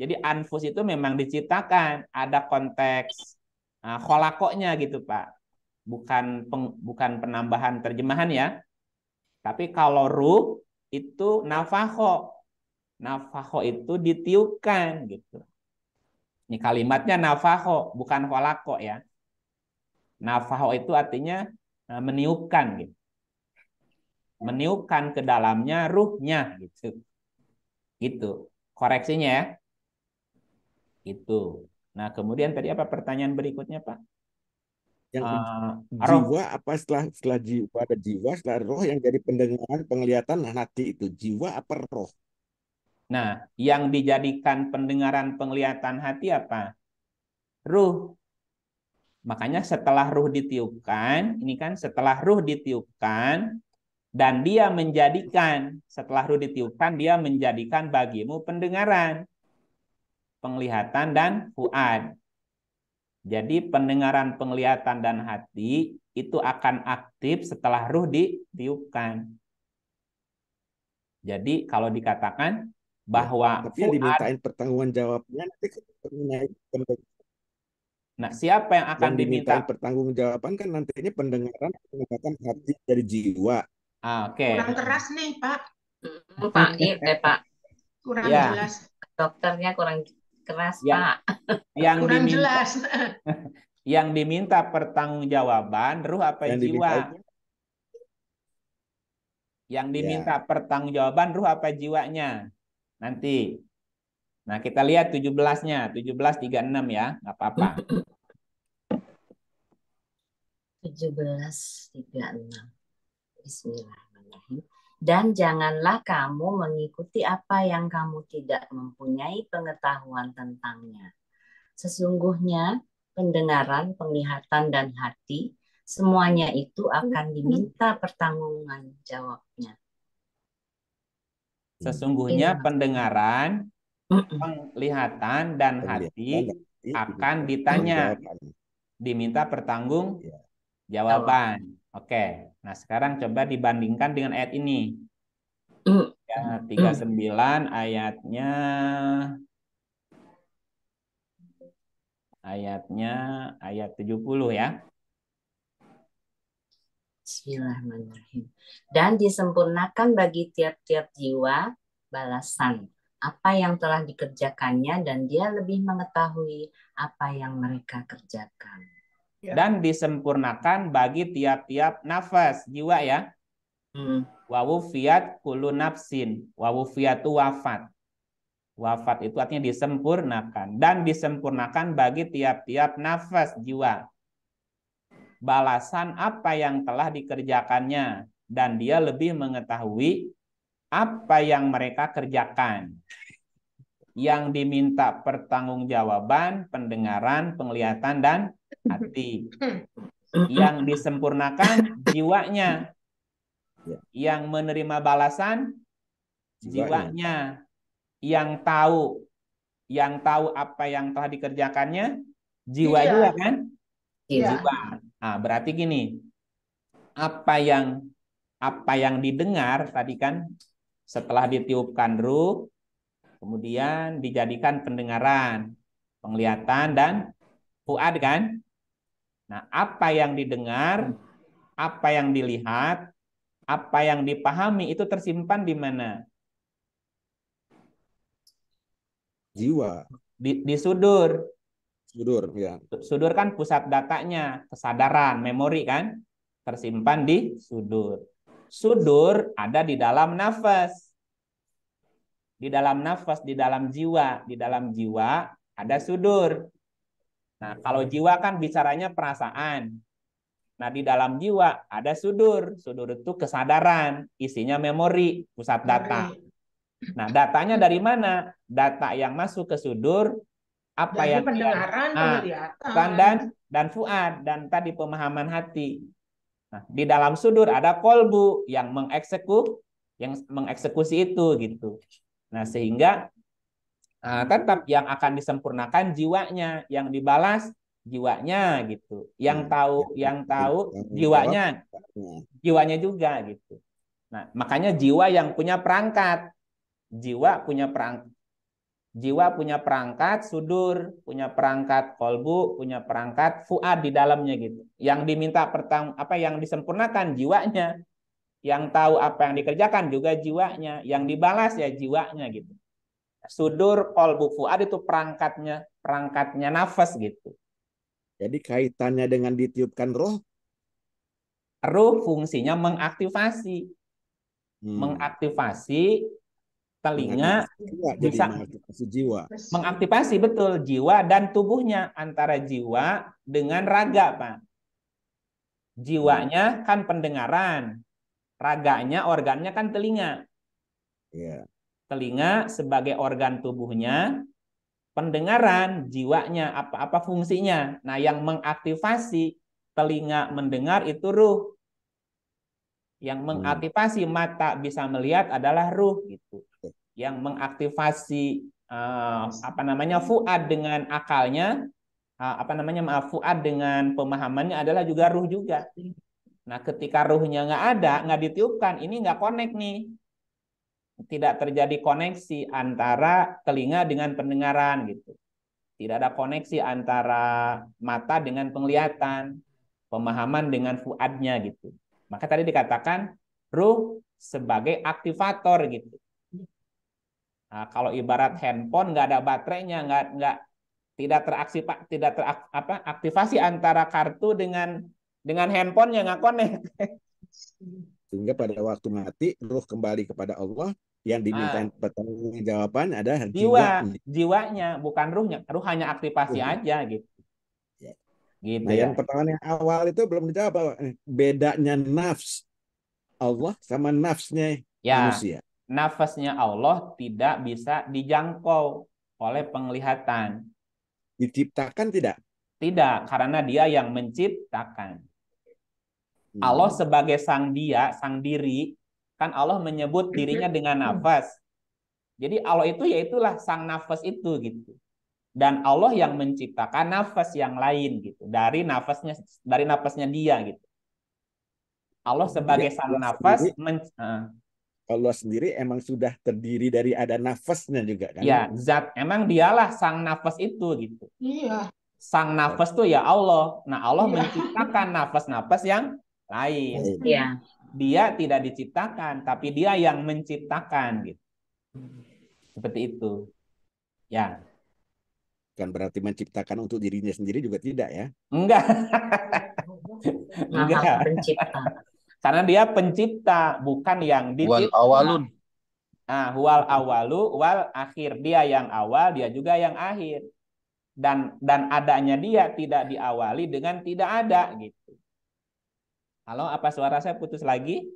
[SPEAKER 1] jadi anfus itu memang diciptakan ada konteks uh, ah, nya gitu pak bukan peng, bukan penambahan terjemahan ya tapi kalau ruh itu nafaho. Nafaho itu ditiupkan gitu. Ini kalimatnya nafaho, bukan holako ya. Nafaho itu artinya eh, meniupkan gitu. Meniupkan ke dalamnya ruhnya gitu. Gitu. Koreksinya ya. Itu. Nah, kemudian tadi apa pertanyaan berikutnya, Pak? yang uh,
[SPEAKER 5] jiwa roh. apa setelah setelah jiwa ada jiwa setelah roh yang jadi pendengaran penglihatan hati nah, itu jiwa apa roh
[SPEAKER 1] nah yang dijadikan pendengaran penglihatan hati apa ruh makanya setelah ruh ditiupkan ini kan setelah ruh ditiupkan dan dia menjadikan setelah ruh ditiupkan dia menjadikan bagimu pendengaran penglihatan dan fuad jadi pendengaran, penglihatan, dan hati itu akan aktif setelah ruh ditiupkan. Jadi kalau dikatakan bahwa ya, tapi ya dimintain
[SPEAKER 5] pertanggungan jawabnya
[SPEAKER 1] nanti kan Nah, siapa yang akan yang diminta
[SPEAKER 5] pertanggung jawaban kan nantinya pendengaran penglihatan hati dari jiwa.
[SPEAKER 1] Ah, Oke. Okay. Kurang keras nih Pak. Pak, iya Pak.
[SPEAKER 3] Kurang ya. jelas. Dokternya kurang keras yang, Pak.
[SPEAKER 1] Yang Kurang diminta, jelas. yang diminta pertanggungjawaban ruh apa yang jiwa? Diminta. Yang ya. diminta ya. pertanggungjawaban ruh apa jiwanya? Nanti. Nah, kita lihat 17-nya, 1736 ya, nggak apa-apa.
[SPEAKER 3] 1736. Bismillahirrahmanirrahim dan janganlah kamu mengikuti apa yang kamu tidak mempunyai pengetahuan tentangnya. Sesungguhnya pendengaran, penglihatan, dan hati semuanya itu akan diminta pertanggungan jawabnya. Hmm.
[SPEAKER 1] Sesungguhnya iya. pendengaran, penglihatan, dan hati iya, iya, akan ditanya, diminta pertanggung jawaban. Oke, nah sekarang coba dibandingkan dengan ayat ini. Hmm. Ya, 39 hmm. ayatnya ayatnya ayat 70 ya. Bismillahirrahmanirrahim.
[SPEAKER 3] Dan disempurnakan bagi tiap-tiap jiwa balasan apa yang telah dikerjakannya dan dia lebih mengetahui apa yang mereka kerjakan.
[SPEAKER 2] Ya. dan
[SPEAKER 1] disempurnakan bagi tiap-tiap nafas jiwa ya. Hmm. Wawufiat kulu nafsin. Wawufiat wafat. Wafat itu artinya disempurnakan dan disempurnakan bagi tiap-tiap nafas jiwa. Balasan apa yang telah dikerjakannya dan dia lebih mengetahui apa yang mereka kerjakan yang diminta pertanggungjawaban, pendengaran, penglihatan dan hati. Hmm. Yang disempurnakan jiwanya. Yang menerima balasan jiwanya. Yang tahu yang tahu apa yang telah dikerjakannya jiwa iya. juga kan? Iya. Jiwa. Nah, berarti gini. Apa yang apa yang didengar tadi kan setelah ditiupkan ruh Kemudian dijadikan pendengaran, penglihatan dan fuad kan? Nah, apa yang didengar, apa yang dilihat, apa yang dipahami itu tersimpan di mana? Jiwa. Di, di sudur. Sudur, ya. Sudur kan pusat datanya, kesadaran, memori kan? Tersimpan di sudur. Sudur ada di dalam nafas. Di dalam nafas, di dalam jiwa. Di dalam jiwa ada sudur. Nah, kalau jiwa kan bicaranya perasaan. Nah, di dalam jiwa ada sudur. Sudur itu kesadaran, isinya memori, pusat data. Nah, datanya dari mana? Data yang masuk ke sudur apa dari yang pendengaran, ah, dan dan dan fuad dan tadi pemahaman hati. Nah, di dalam sudur ada kolbu yang mengeksekusi yang mengeksekusi itu gitu. Nah, sehingga uh, tetap yang akan disempurnakan jiwanya, yang dibalas jiwanya gitu. Yang hmm. tahu, yang tahu jiwanya, jiwanya juga gitu. Nah, makanya jiwa yang punya perangkat, jiwa punya perangkat. Jiwa punya perangkat sudur, punya perangkat kolbu, punya perangkat fuad di dalamnya gitu. Yang diminta pertang apa yang disempurnakan jiwanya, yang tahu apa yang dikerjakan juga jiwanya, yang dibalas ya jiwanya gitu. Sudur bufu ada itu perangkatnya, perangkatnya nafas gitu. Jadi kaitannya dengan ditiupkan roh? Ruh fungsinya mengaktifasi. Hmm. Mengaktifasi telinga jiwa, bisa mengaktifasi jiwa. Mengaktifasi betul jiwa dan tubuhnya antara jiwa dengan raga, Pak. Jiwanya kan pendengaran, Raganya, organnya kan telinga. Yeah. Telinga sebagai organ tubuhnya, pendengaran, jiwanya, apa-apa fungsinya. Nah, yang mengaktifasi telinga mendengar itu ruh. Yang hmm. mengaktifasi mata bisa melihat adalah ruh gitu. Yang mengaktifasi uh, apa namanya fuad dengan akalnya, apa namanya maaf fuad dengan pemahamannya adalah juga ruh juga. Nah, ketika ruhnya nggak ada, nggak ditiupkan, ini nggak connect nih. Tidak terjadi koneksi antara telinga dengan pendengaran gitu. Tidak ada koneksi antara mata dengan penglihatan, pemahaman dengan fuadnya gitu. Maka tadi dikatakan ruh sebagai aktivator gitu. Nah, kalau ibarat handphone nggak ada baterainya, nggak nggak tidak teraksi pak, tidak ter, antara kartu dengan dengan handphone yang ngakon nih.
[SPEAKER 5] Sehingga pada waktu mati, ruh kembali kepada Allah yang diminta ah. pertanggung jawaban ada jiwa, jiwa
[SPEAKER 1] jiwanya bukan ruhnya ruh hanya aktivasi uh. aja gitu ya. gitu nah, ya. yang
[SPEAKER 5] pertanyaan yang awal itu belum dijawab eh, bedanya nafs Allah sama nafsnya ya. manusia
[SPEAKER 1] nafasnya Allah tidak bisa dijangkau oleh penglihatan. Diciptakan tidak? Tidak, karena dia yang menciptakan. Hmm. Allah sebagai sang dia, sang diri, kan Allah menyebut hmm. dirinya dengan hmm. nafas. Jadi Allah itu yaitulah sang nafas itu gitu. Dan Allah yang menciptakan nafas yang lain gitu dari nafasnya dari nafasnya dia gitu. Allah sebagai ya, sang Allah nafas sendiri,
[SPEAKER 5] men, Allah sendiri emang sudah terdiri dari ada nafasnya
[SPEAKER 1] juga kan? Ya, zat emang dialah sang nafas itu gitu. Iya. Sang nafas tuh ya Allah. Nah, Allah ya. menciptakan nafas-nafas yang lain. Iya. Dia tidak diciptakan, tapi dia yang menciptakan gitu. Seperti itu. Ya.
[SPEAKER 5] Bukan berarti menciptakan untuk dirinya sendiri juga
[SPEAKER 1] tidak ya? Enggak.
[SPEAKER 3] Enggak. Pencipta.
[SPEAKER 1] Karena dia pencipta, bukan yang dicipta. Wal awalun. Nah, wal awalu, wal akhir. Dia yang awal, dia juga yang akhir. Dan dan adanya dia tidak diawali dengan tidak ada gitu. Halo, apa suara saya putus lagi?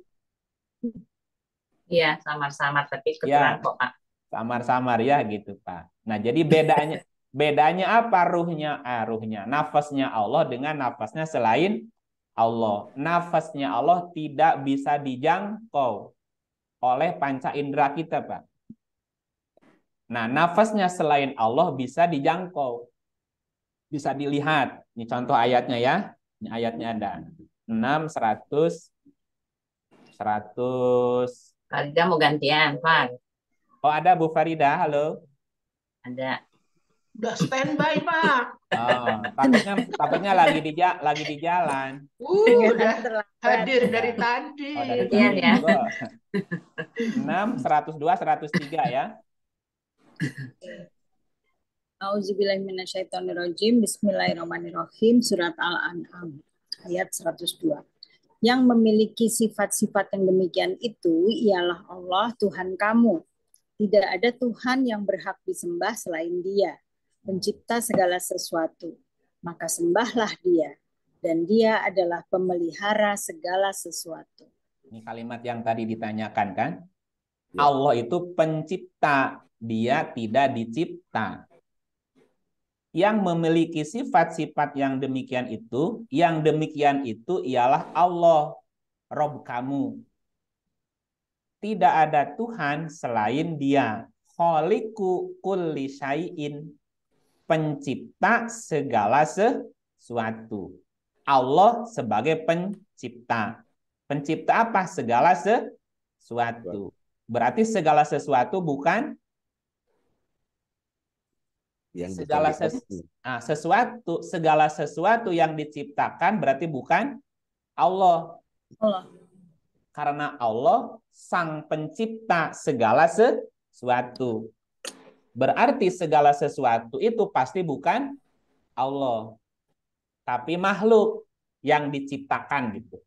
[SPEAKER 3] Iya, samar-samar tapi iya. kedengaran ya, kok,
[SPEAKER 1] Pak. Samar-samar ya gitu, Pak. Nah, jadi bedanya bedanya apa ruhnya? Ah, ruhnya, nafasnya Allah dengan nafasnya selain Allah. Nafasnya Allah tidak bisa dijangkau oleh panca indera kita, Pak. Nah, nafasnya selain Allah bisa dijangkau. Bisa dilihat. Ini contoh ayatnya ya. Ini ayatnya ada. 6, 100, 100. Farida mau gantian, Pak. Oh, ada Bu Farida, halo. Ada.
[SPEAKER 4] Udah standby, Pak.
[SPEAKER 1] Oh, takutnya, takutnya lagi di lagi di jalan.
[SPEAKER 4] Uh, udah hadir dari tadi.
[SPEAKER 6] Oh, dari tadi ya.
[SPEAKER 1] ya. 6 102 103 tiga ya.
[SPEAKER 6] Auzubillahiminasyaitonirrojim, Bismillahirrahmanirrahim, Surat Al-An'am ayat 102. Yang memiliki sifat-sifat yang demikian itu ialah Allah Tuhan kamu. Tidak ada Tuhan yang berhak disembah selain Dia, pencipta segala sesuatu. Maka sembahlah Dia, dan Dia adalah pemelihara segala sesuatu.
[SPEAKER 1] Ini kalimat yang tadi ditanyakan kan? Ya. Allah itu pencipta, Dia tidak dicipta yang memiliki sifat-sifat yang demikian itu, yang demikian itu ialah Allah, Rob kamu. Tidak ada Tuhan selain dia. Kholiku kulli syai'in. Pencipta segala sesuatu. Allah sebagai pencipta. Pencipta apa? Segala sesuatu. Berarti segala sesuatu bukan yang segala sesu nah, sesuatu segala sesuatu yang diciptakan berarti bukan Allah. Allah. Karena Allah sang pencipta segala sesuatu. Berarti segala sesuatu itu pasti bukan Allah. Tapi makhluk yang diciptakan gitu.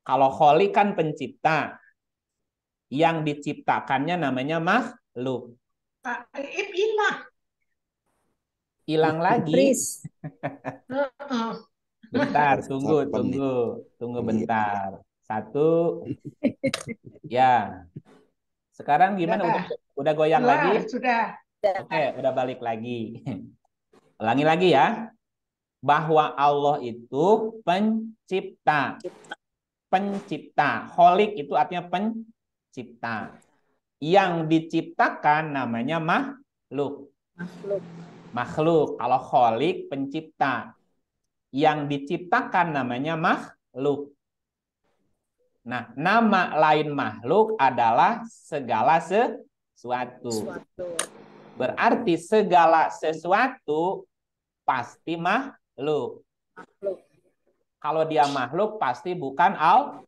[SPEAKER 1] Kalau kholi kan pencipta. Yang diciptakannya namanya makhluk.
[SPEAKER 4] Pak, ilah
[SPEAKER 1] hilang lagi. bentar, tunggu, tunggu, tunggu iya. bentar. Satu. Ya. Sekarang gimana? Udah, udah goyang Wah, lagi? Sudah. Oke, udah balik lagi. Ulangi lagi ya. Bahwa Allah itu pencipta. Pencipta. Holik itu artinya pencipta. Yang diciptakan namanya makhluk. Makhluk makhluk. Kalau kholik pencipta. Yang diciptakan namanya makhluk. Nah, nama lain makhluk adalah segala sesuatu. Berarti segala sesuatu pasti makhluk. Kalau dia makhluk pasti bukan al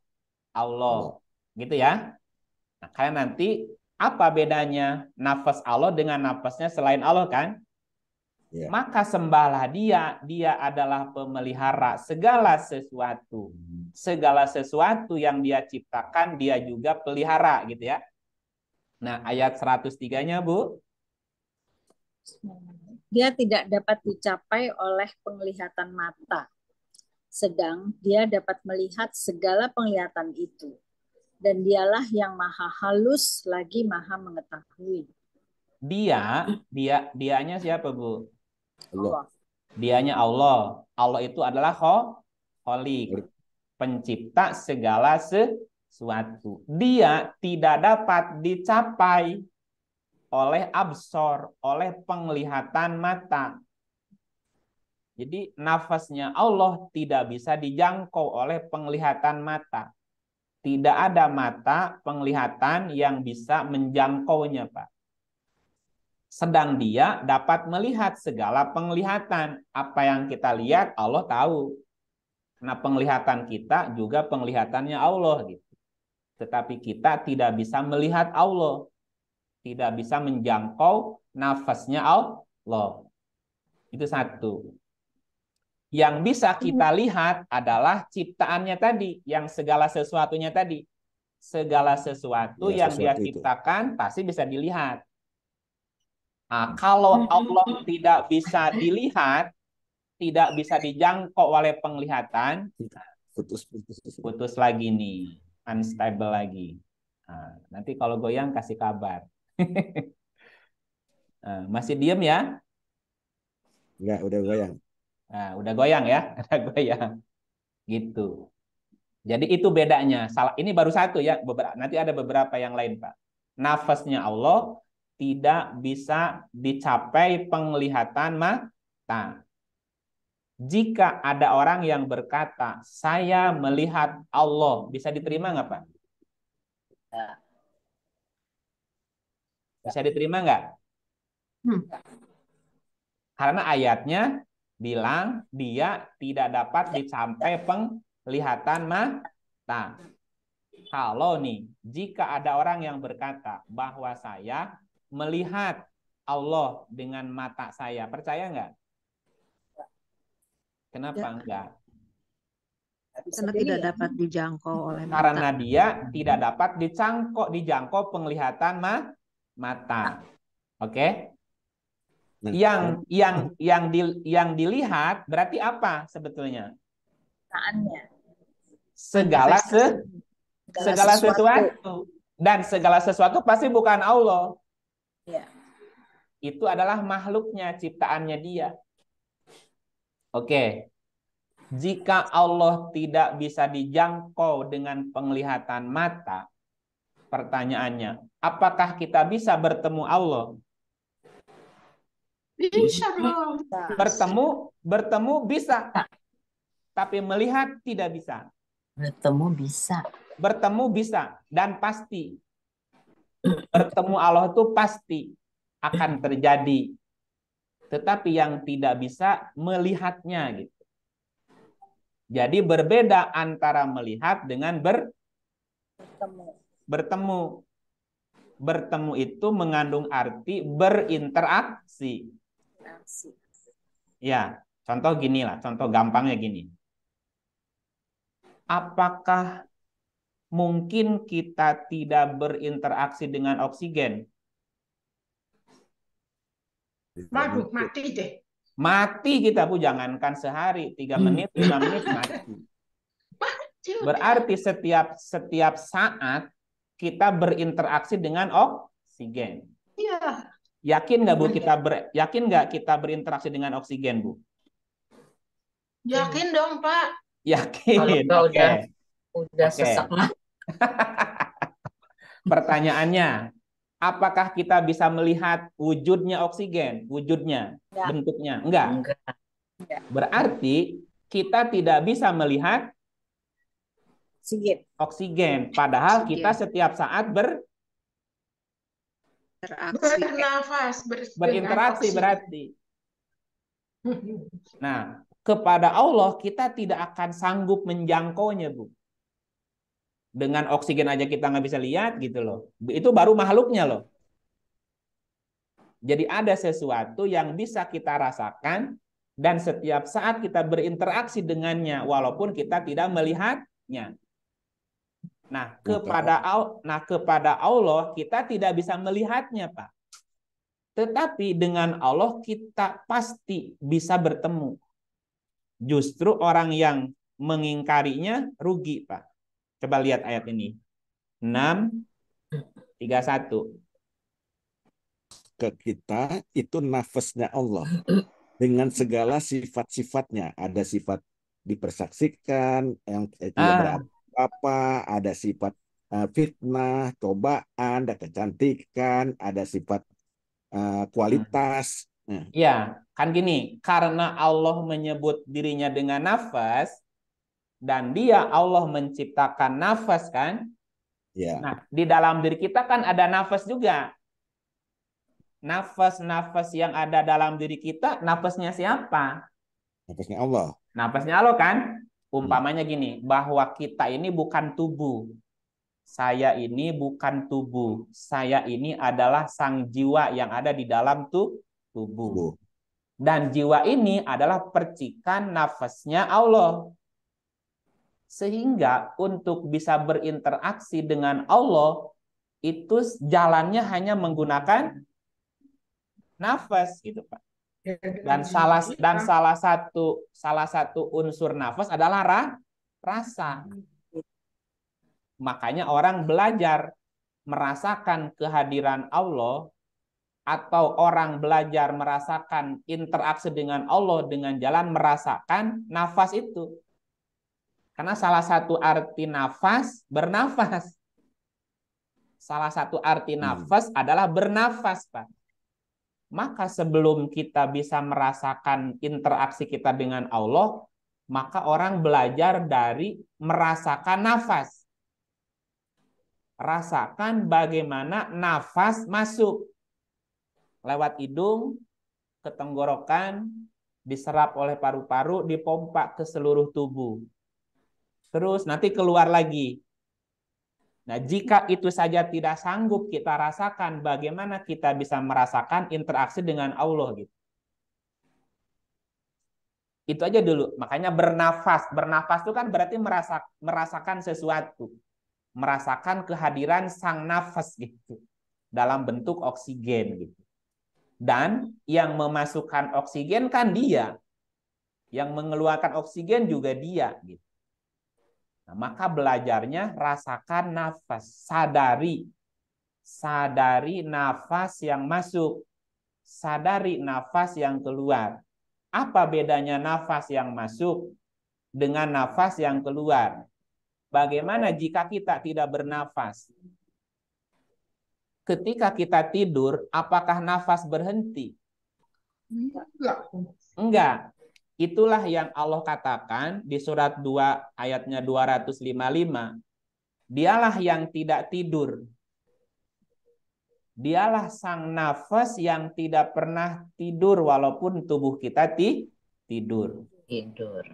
[SPEAKER 1] Allah. Gitu ya. Nah, kalian nanti apa bedanya nafas Allah dengan nafasnya selain Allah kan? yeah. maka sembahlah dia dia adalah pemelihara segala sesuatu hmm. segala sesuatu yang dia ciptakan dia juga pelihara gitu ya nah ayat 103-nya Bu
[SPEAKER 6] dia tidak dapat dicapai oleh penglihatan mata sedang dia dapat melihat segala penglihatan itu dan dialah yang maha halus lagi maha mengetahui
[SPEAKER 1] dia dia dianya siapa Bu Allah. Dianya Allah. Allah itu adalah kholik, pencipta segala sesuatu. Dia tidak dapat dicapai oleh absor, oleh penglihatan mata. Jadi nafasnya Allah tidak bisa dijangkau oleh penglihatan mata. Tidak ada mata penglihatan yang bisa menjangkaunya, Pak sedang dia dapat melihat segala penglihatan. Apa yang kita lihat Allah tahu. Karena penglihatan kita juga penglihatannya Allah gitu. Tetapi kita tidak bisa melihat Allah. Tidak bisa menjangkau nafasnya Allah. Itu satu. Yang bisa kita iya. lihat adalah ciptaannya tadi, yang segala sesuatunya tadi. Segala sesuatu ya, yang sesuatu dia ciptakan itu. pasti bisa dilihat Nah, hmm. kalau hmm, hmm, Allah tidak bisa dilihat, tidak bisa dijangkau oleh penglihatan, putus putus putus, putus lagi nih, unstable lagi. Nah, nanti kalau goyang kasih kabar. nah, masih diem ya? Enggak, udah goyang. Nah, udah goyang ya, udah goyang. Gitu. Jadi itu bedanya. Salah ini baru satu ya. nanti ada beberapa yang lain, Pak. Nafasnya Allah, tidak bisa dicapai penglihatan mata. Jika ada orang yang berkata, saya melihat Allah, bisa diterima nggak Pak? Ya. Bisa diterima nggak? Hmm. Karena ayatnya bilang dia tidak dapat dicapai penglihatan mata. Kalau nih, jika ada orang yang berkata bahwa saya melihat Allah dengan mata saya. Percaya nggak? Kenapa ya. enggak?
[SPEAKER 6] Karena tidak dapat dijangkau oleh mata. Karena dia
[SPEAKER 1] tidak dapat dicangkau, dijangkau penglihatan ma mata. Oke? Okay? Nah. Yang yang yang di, yang dilihat berarti apa sebetulnya? Segala se
[SPEAKER 6] segala sesuatu
[SPEAKER 1] dan segala sesuatu pasti bukan Allah. Ya. Itu adalah makhluknya, ciptaannya dia. Oke. Jika Allah tidak bisa dijangkau dengan penglihatan mata, pertanyaannya, apakah kita bisa bertemu Allah? Bisa. Bertemu, bertemu bisa. Tapi melihat tidak bisa.
[SPEAKER 3] Bertemu bisa.
[SPEAKER 1] Bertemu bisa dan pasti bertemu Allah itu pasti akan terjadi. Tetapi yang tidak bisa melihatnya gitu. Jadi berbeda antara melihat dengan ber bertemu. Bertemu. Bertemu itu mengandung arti berinteraksi. Ya, contoh gini lah, contoh gampangnya gini. Apakah mungkin kita tidak berinteraksi dengan oksigen. Waduh, mati deh. Mati kita Bu, jangankan sehari, tiga hmm. menit, lima menit mati. Berarti setiap setiap saat kita berinteraksi dengan oksigen. Iya. Yakin nggak Bu iya. kita ber, yakin nggak kita berinteraksi dengan oksigen Bu?
[SPEAKER 4] Yakin dong Pak.
[SPEAKER 1] Yakin. Kalau okay. Udah okay. sesak lah. Pertanyaannya, apakah kita bisa melihat wujudnya oksigen, wujudnya, ya. bentuknya? Enggak. Ya. Berarti kita tidak bisa melihat oksigen. Oksigen. Padahal oksigen. kita setiap saat ber Bernafas, ber berinteraksi oksigen. berarti. Nah, kepada Allah kita tidak akan sanggup menjangkaunya, Bu dengan oksigen aja kita nggak bisa lihat gitu loh. Itu baru makhluknya loh. Jadi ada sesuatu yang bisa kita rasakan dan setiap saat kita berinteraksi dengannya walaupun kita tidak melihatnya. Nah, kepada Allah, nah kepada Allah kita tidak bisa melihatnya, Pak. Tetapi dengan Allah kita pasti bisa bertemu. Justru orang yang mengingkarinya rugi, Pak. Coba lihat ayat ini. 6 31. Ke
[SPEAKER 5] kita itu nafasnya Allah dengan segala sifat-sifatnya. Ada sifat dipersaksikan yang eh, tidak ah. apa, ada sifat eh, fitnah, cobaan, ada kecantikan, ada sifat eh, kualitas.
[SPEAKER 1] Iya, kan gini, karena Allah menyebut dirinya dengan nafas, dan dia Allah menciptakan nafas kan? Ya. Nah, di dalam diri kita kan ada nafas juga. Nafas-nafas yang ada dalam diri kita, nafasnya siapa? Nafasnya Allah. Nafasnya Allah kan? Umpamanya hmm. gini, bahwa kita ini bukan tubuh. Saya ini bukan tubuh. Saya ini adalah sang jiwa yang ada di dalam tuh tubuh. tubuh. Dan jiwa ini adalah percikan nafasnya Allah. Sehingga untuk bisa berinteraksi dengan Allah, itu jalannya hanya menggunakan nafas gitu Pak. Ya, dan salah dan salah satu salah satu unsur nafas adalah ra, rasa. Makanya orang belajar merasakan kehadiran Allah atau orang belajar merasakan interaksi dengan Allah dengan jalan merasakan nafas itu. Karena salah satu arti nafas bernafas. Salah satu arti hmm. nafas hmm. adalah bernafas, Pak. Maka sebelum kita bisa merasakan interaksi kita dengan Allah, maka orang belajar dari merasakan nafas. Rasakan bagaimana nafas masuk lewat hidung, ketenggorokan, diserap oleh paru-paru, dipompa ke seluruh tubuh terus nanti keluar lagi. Nah, jika itu saja tidak sanggup kita rasakan, bagaimana kita bisa merasakan interaksi dengan Allah gitu. Itu aja dulu. Makanya bernafas. Bernafas itu kan berarti merasa, merasakan sesuatu. Merasakan kehadiran sang nafas gitu. Dalam bentuk oksigen gitu. Dan yang memasukkan oksigen kan dia. Yang mengeluarkan oksigen juga dia gitu. Nah, maka belajarnya rasakan nafas, sadari. Sadari nafas yang masuk, sadari nafas yang keluar. Apa bedanya nafas yang masuk dengan nafas yang keluar? Bagaimana jika kita tidak bernafas? Ketika kita tidur, apakah nafas berhenti?
[SPEAKER 2] Enggak.
[SPEAKER 1] Enggak. Itulah yang Allah katakan di surat 2 ayatnya 255. Dialah yang tidak tidur. Dialah sang nafas yang tidak pernah tidur walaupun tubuh kita ti tidur. Tidur.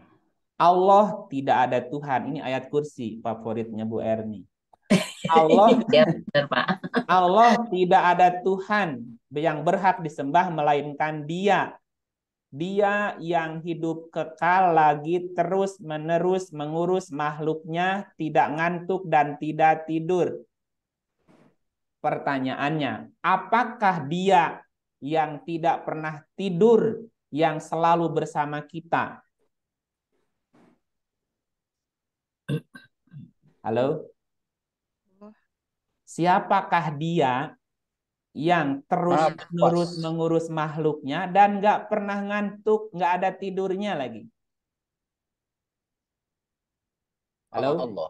[SPEAKER 1] Allah tidak ada Tuhan. Ini ayat kursi favoritnya Bu Erni. Allah iya, Allah tidak ada Tuhan yang berhak disembah melainkan Dia dia yang hidup kekal lagi terus-menerus mengurus makhluknya, tidak ngantuk dan tidak tidur. Pertanyaannya, apakah dia yang tidak pernah tidur yang selalu bersama kita? Halo? Siapakah dia yang terus menerus mengurus makhluknya dan nggak pernah ngantuk, nggak ada tidurnya lagi. Halo. Allah.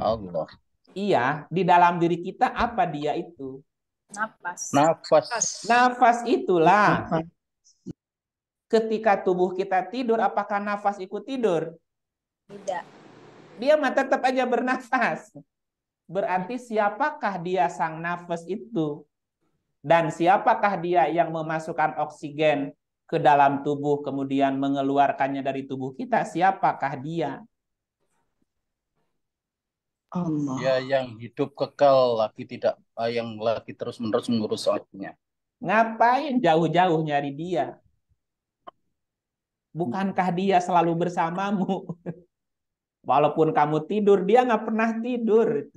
[SPEAKER 1] Allah. Iya, di dalam diri kita apa dia itu? Nafas. Nafas. Nafas itulah. Ketika tubuh kita tidur, apakah nafas ikut tidur? Tidak. Dia mah tetap aja bernafas berarti siapakah dia sang nafas itu? Dan siapakah dia yang memasukkan oksigen ke dalam tubuh kemudian mengeluarkannya dari tubuh kita? Siapakah dia? Allah. Dia yang hidup kekal lagi tidak ah, yang lagi terus-menerus mengurus waktunya Ngapain jauh-jauh nyari dia? Bukankah dia selalu bersamamu? Walaupun kamu tidur, dia nggak pernah tidur.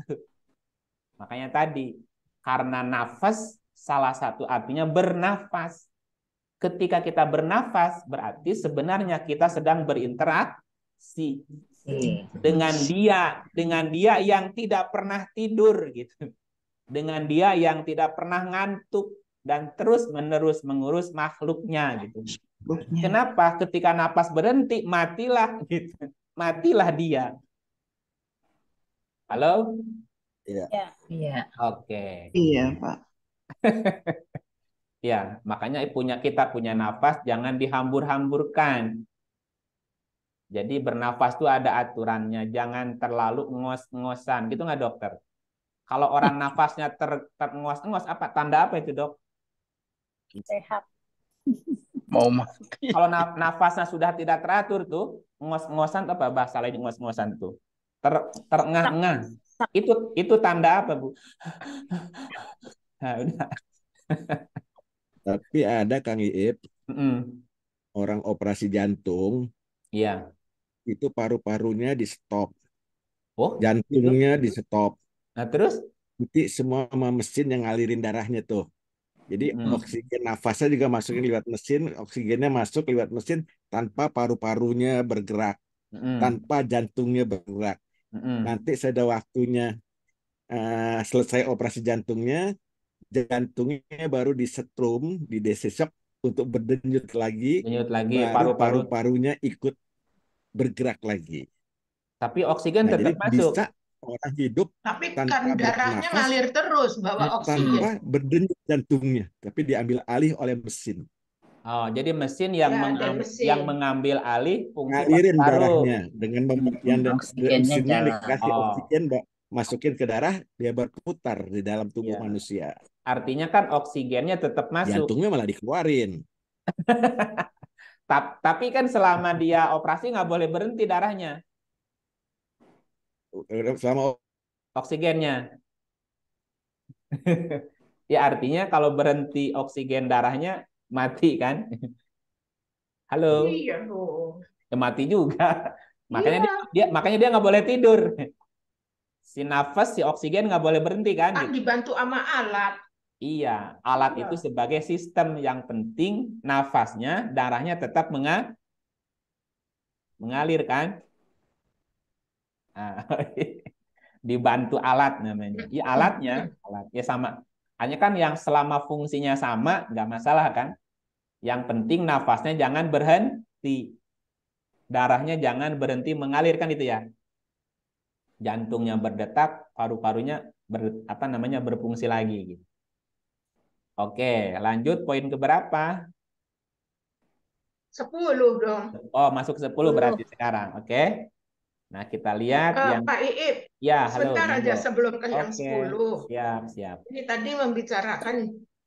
[SPEAKER 1] Makanya tadi, karena nafas salah satu artinya bernafas. Ketika kita bernafas, berarti sebenarnya kita sedang berinteraksi hmm. dengan dia, dengan dia yang tidak pernah tidur gitu. Dengan dia yang tidak pernah ngantuk dan terus menerus mengurus makhluknya gitu. Kenapa ketika napas berhenti matilah gitu matilah dia. Halo? Iya. Iya. iya. Oke. Iya, Pak. ya, makanya punya kita punya nafas jangan dihambur-hamburkan. Jadi bernafas itu ada aturannya, jangan terlalu ngos-ngosan. Gitu nggak dokter? Kalau orang nafasnya ter terngos-ngos apa tanda apa itu, Dok? Sehat.
[SPEAKER 2] Mau mati.
[SPEAKER 1] Kalau nafasnya sudah tidak teratur tuh, ngos-ngosan apa bahasa lain ngos-ngosan itu? Ter terengah-engah. Itu itu tanda apa, Bu? nah, udah.
[SPEAKER 5] Tapi ada Kang Iip. Mm -mm. Orang operasi jantung. Iya. Itu paru-parunya di stop. Oh, jantungnya di stop. Nah, terus? Nanti semua mesin yang ngalirin darahnya tuh. Jadi hmm. oksigen nafasnya juga masukin lewat mesin, oksigennya masuk lewat mesin tanpa paru-parunya bergerak,
[SPEAKER 2] hmm. tanpa
[SPEAKER 5] jantungnya bergerak. Hmm. Nanti sudah waktunya uh, selesai operasi jantungnya, jantungnya baru disetrum, didesesok untuk berdenyut lagi, Denyut lagi paru-paru. paru ikut bergerak lagi.
[SPEAKER 1] Tapi oksigen nah, tetap masuk
[SPEAKER 5] orang hidup tapi kan darahnya bernafas, ngalir
[SPEAKER 1] terus bawa oksigen tanpa
[SPEAKER 5] berdenyut jantungnya tapi diambil alih oleh mesin
[SPEAKER 1] oh jadi mesin yang ya, mesin. yang mengambil alih fungsi darahnya
[SPEAKER 5] dengan pemberian dan mesinnya dikasih oh. oksigen masukin ke darah dia berputar di dalam tubuh ya. manusia
[SPEAKER 1] artinya kan oksigennya tetap masuk jantungnya
[SPEAKER 5] malah dikeluarin
[SPEAKER 1] tapi kan selama dia operasi nggak boleh berhenti darahnya selama oksigennya. ya artinya kalau berhenti oksigen darahnya mati kan? Halo.
[SPEAKER 6] Iya dong.
[SPEAKER 1] Ya mati juga. Iya. Makanya iya. dia, dia makanya dia nggak boleh tidur. Si nafas, si oksigen nggak boleh berhenti kan? Kan
[SPEAKER 4] dibantu sama alat.
[SPEAKER 1] Iya, alat iya. itu sebagai sistem yang penting nafasnya, darahnya tetap menga mengalir kan? dibantu alat namanya. Ya alatnya, alat ya sama. Hanya kan yang selama fungsinya sama nggak masalah kan. Yang penting nafasnya jangan berhenti. Darahnya jangan berhenti mengalirkan itu ya. Jantungnya berdetak, paru-parunya ber, apa namanya berfungsi lagi gitu. Oke, lanjut poin ke berapa? 10 dong. Oh, masuk sepuluh berarti sekarang. Oke. Nah, kita lihat uh, yang Pak
[SPEAKER 4] Iib, Ya, sebentar aja sebelum ke okay. yang 10.
[SPEAKER 1] Siap, siap.
[SPEAKER 4] Ini tadi membicarakan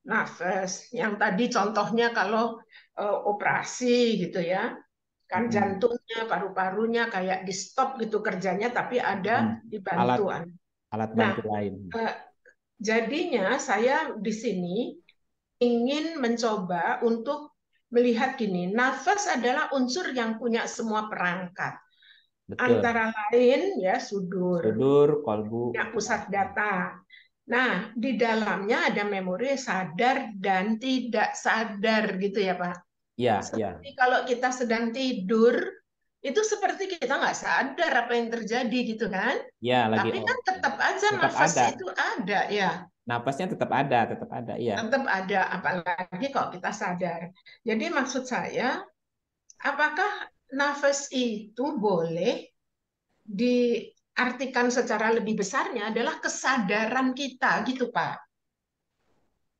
[SPEAKER 4] nafas. Yang tadi contohnya kalau uh, operasi gitu ya. Kan hmm. jantungnya, paru-parunya kayak di stop gitu kerjanya tapi ada hmm. bantuan.
[SPEAKER 1] Alat, alat nah, bantu nah, lain.
[SPEAKER 4] Uh, jadinya saya di sini ingin mencoba untuk melihat gini, nafas adalah unsur yang punya semua perangkat Betul. Antara lain ya sudur.
[SPEAKER 1] Sudur, kolbu. Ya,
[SPEAKER 4] pusat data. Nah, di dalamnya ada memori sadar dan tidak sadar gitu ya, Pak. Iya, iya. Kalau kita sedang tidur, itu seperti kita nggak sadar apa yang terjadi gitu kan?
[SPEAKER 1] Iya, lagi. Tapi kan
[SPEAKER 4] tetap aja tetap nafas ada. itu ada ya.
[SPEAKER 1] Napasnya tetap ada, tetap ada, ya. Tetap
[SPEAKER 4] ada, apalagi kalau kita sadar. Jadi maksud saya, apakah nafas itu boleh diartikan secara lebih besarnya adalah kesadaran kita gitu Pak.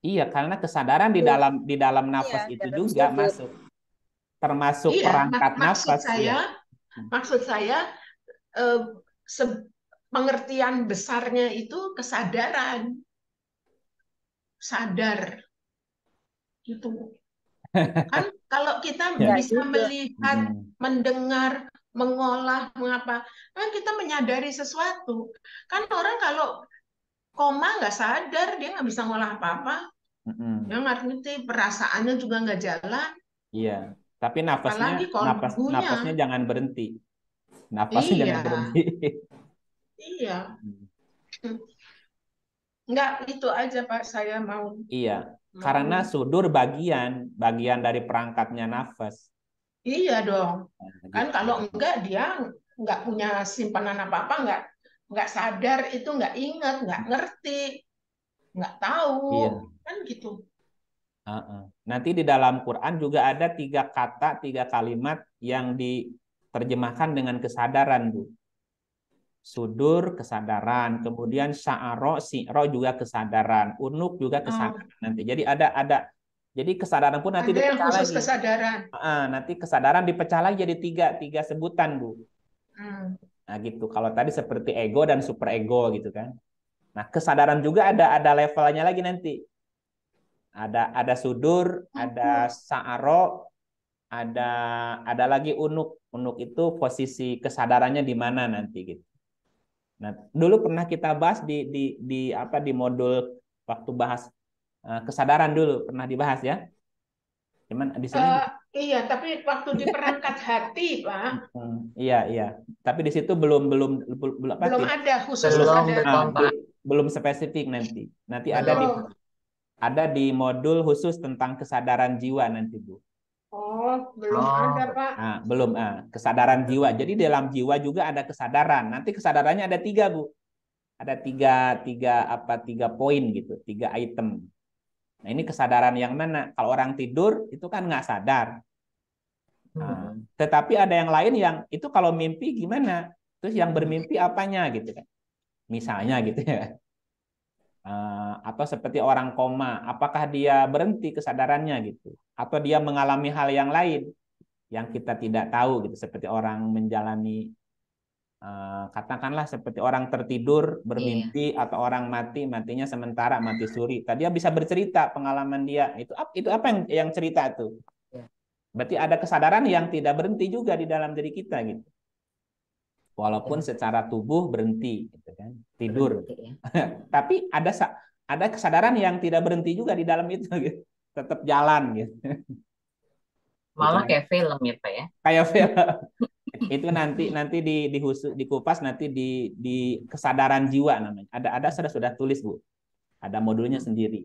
[SPEAKER 1] Iya, karena kesadaran di iya. dalam di dalam iya, nafas iya, itu dalam juga sudut. masuk termasuk iya, perangkat mak maksud nafas. Iya. Saya, ya.
[SPEAKER 4] Maksud saya eh, pengertian besarnya itu kesadaran. Sadar. Gitu. Kan kalau kita ya, bisa itu. melihat, hmm. mendengar, mengolah, mengapa, kan kita menyadari sesuatu. Kan orang kalau koma nggak sadar, dia nggak bisa ngolah apa-apa. Mm-hmm. ngerti, perasaannya juga nggak jalan.
[SPEAKER 1] Iya, tapi napasnya, napas, nafasnya jangan berhenti. Nafasnya iya. jangan berhenti.
[SPEAKER 4] iya. Enggak, hmm. itu aja Pak, saya mau. Iya, karena hmm.
[SPEAKER 1] sudur bagian bagian dari perangkatnya nafas.
[SPEAKER 4] Iya dong. Nah, kan gitu. kalau enggak dia enggak punya simpanan apa-apa, enggak nggak sadar itu enggak ingat, enggak hmm. ngerti, Enggak tahu, iya. kan gitu.
[SPEAKER 1] Uh -uh. Nanti di dalam Quran juga ada tiga kata, tiga kalimat yang diterjemahkan dengan kesadaran, Bu sudur kesadaran, kemudian sya'aro, si'ro juga kesadaran, unuk juga oh. kesadaran oh. nanti. Jadi ada ada jadi kesadaran pun nanti ada yang khusus lagi. kesadaran. uh, nanti kesadaran dipecah lagi jadi tiga tiga sebutan bu. Hmm. Nah gitu. Kalau tadi seperti ego dan super ego gitu kan. Nah kesadaran juga ada ada levelnya lagi nanti. Ada ada sudur, oh. ada saaro, ada ada lagi unuk. Unuk itu posisi kesadarannya di mana nanti gitu. Nah, dulu pernah kita bahas di di di apa di modul waktu bahas uh, kesadaran dulu pernah dibahas ya. Cuman di sini uh,
[SPEAKER 4] iya, tapi waktu di perangkat hati, Pak.
[SPEAKER 1] Hmm, iya, iya. Tapi di situ belum belum belum apa? Belum ada khusus belum, ada. Ah, belum, belum spesifik nanti. Nanti belum. ada di ada di modul khusus tentang kesadaran jiwa nanti, Bu
[SPEAKER 2] belum oh, ada, Pak. Nah,
[SPEAKER 1] belum. Ah, kesadaran jiwa. Jadi dalam jiwa juga ada kesadaran. Nanti kesadarannya ada tiga, Bu. Ada tiga, tiga apa? Tiga poin gitu, tiga item. Nah, ini kesadaran yang mana? Kalau orang tidur itu kan nggak sadar. Nah, tetapi ada yang lain yang itu kalau mimpi gimana? Terus yang bermimpi apanya gitu kan? Misalnya gitu ya. Eh, atau seperti orang koma, apakah dia berhenti kesadarannya gitu, atau dia mengalami hal yang lain yang kita tidak tahu gitu, seperti orang menjalani eh, katakanlah seperti orang tertidur iya. bermimpi yeah. atau orang mati matinya sementara mati suri tadi dia bisa bercerita pengalaman dia itu itu apa yang yang cerita itu iya. berarti ada kesadaran yang tidak berhenti juga di dalam diri kita gitu walaupun ya. secara tubuh berhenti gitu kan tidur berhenti, ya. tapi ada ada kesadaran yang tidak berhenti juga di dalam itu gitu. tetap jalan gitu
[SPEAKER 3] malah gitu. kayak film ya pak ya
[SPEAKER 1] kayak film itu nanti nanti di di husu, dikupas nanti di di kesadaran jiwa namanya ada ada sudah sudah tulis bu ada modulnya sendiri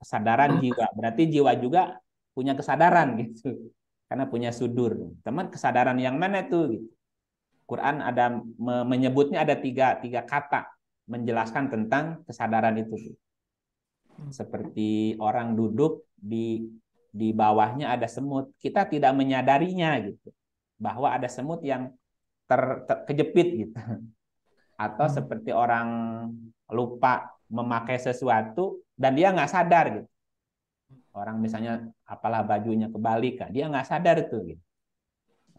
[SPEAKER 1] kesadaran hmm. jiwa berarti jiwa juga punya kesadaran gitu karena punya sudur teman kesadaran yang mana tuh gitu Quran ada menyebutnya ada tiga tiga kata menjelaskan tentang kesadaran itu hmm. seperti orang duduk di di bawahnya ada semut kita tidak menyadarinya gitu bahwa ada semut yang ter, ter kejepit gitu atau hmm. seperti orang lupa memakai sesuatu dan dia nggak sadar gitu orang misalnya apalah bajunya kebalik nah dia nggak sadar tuh gitu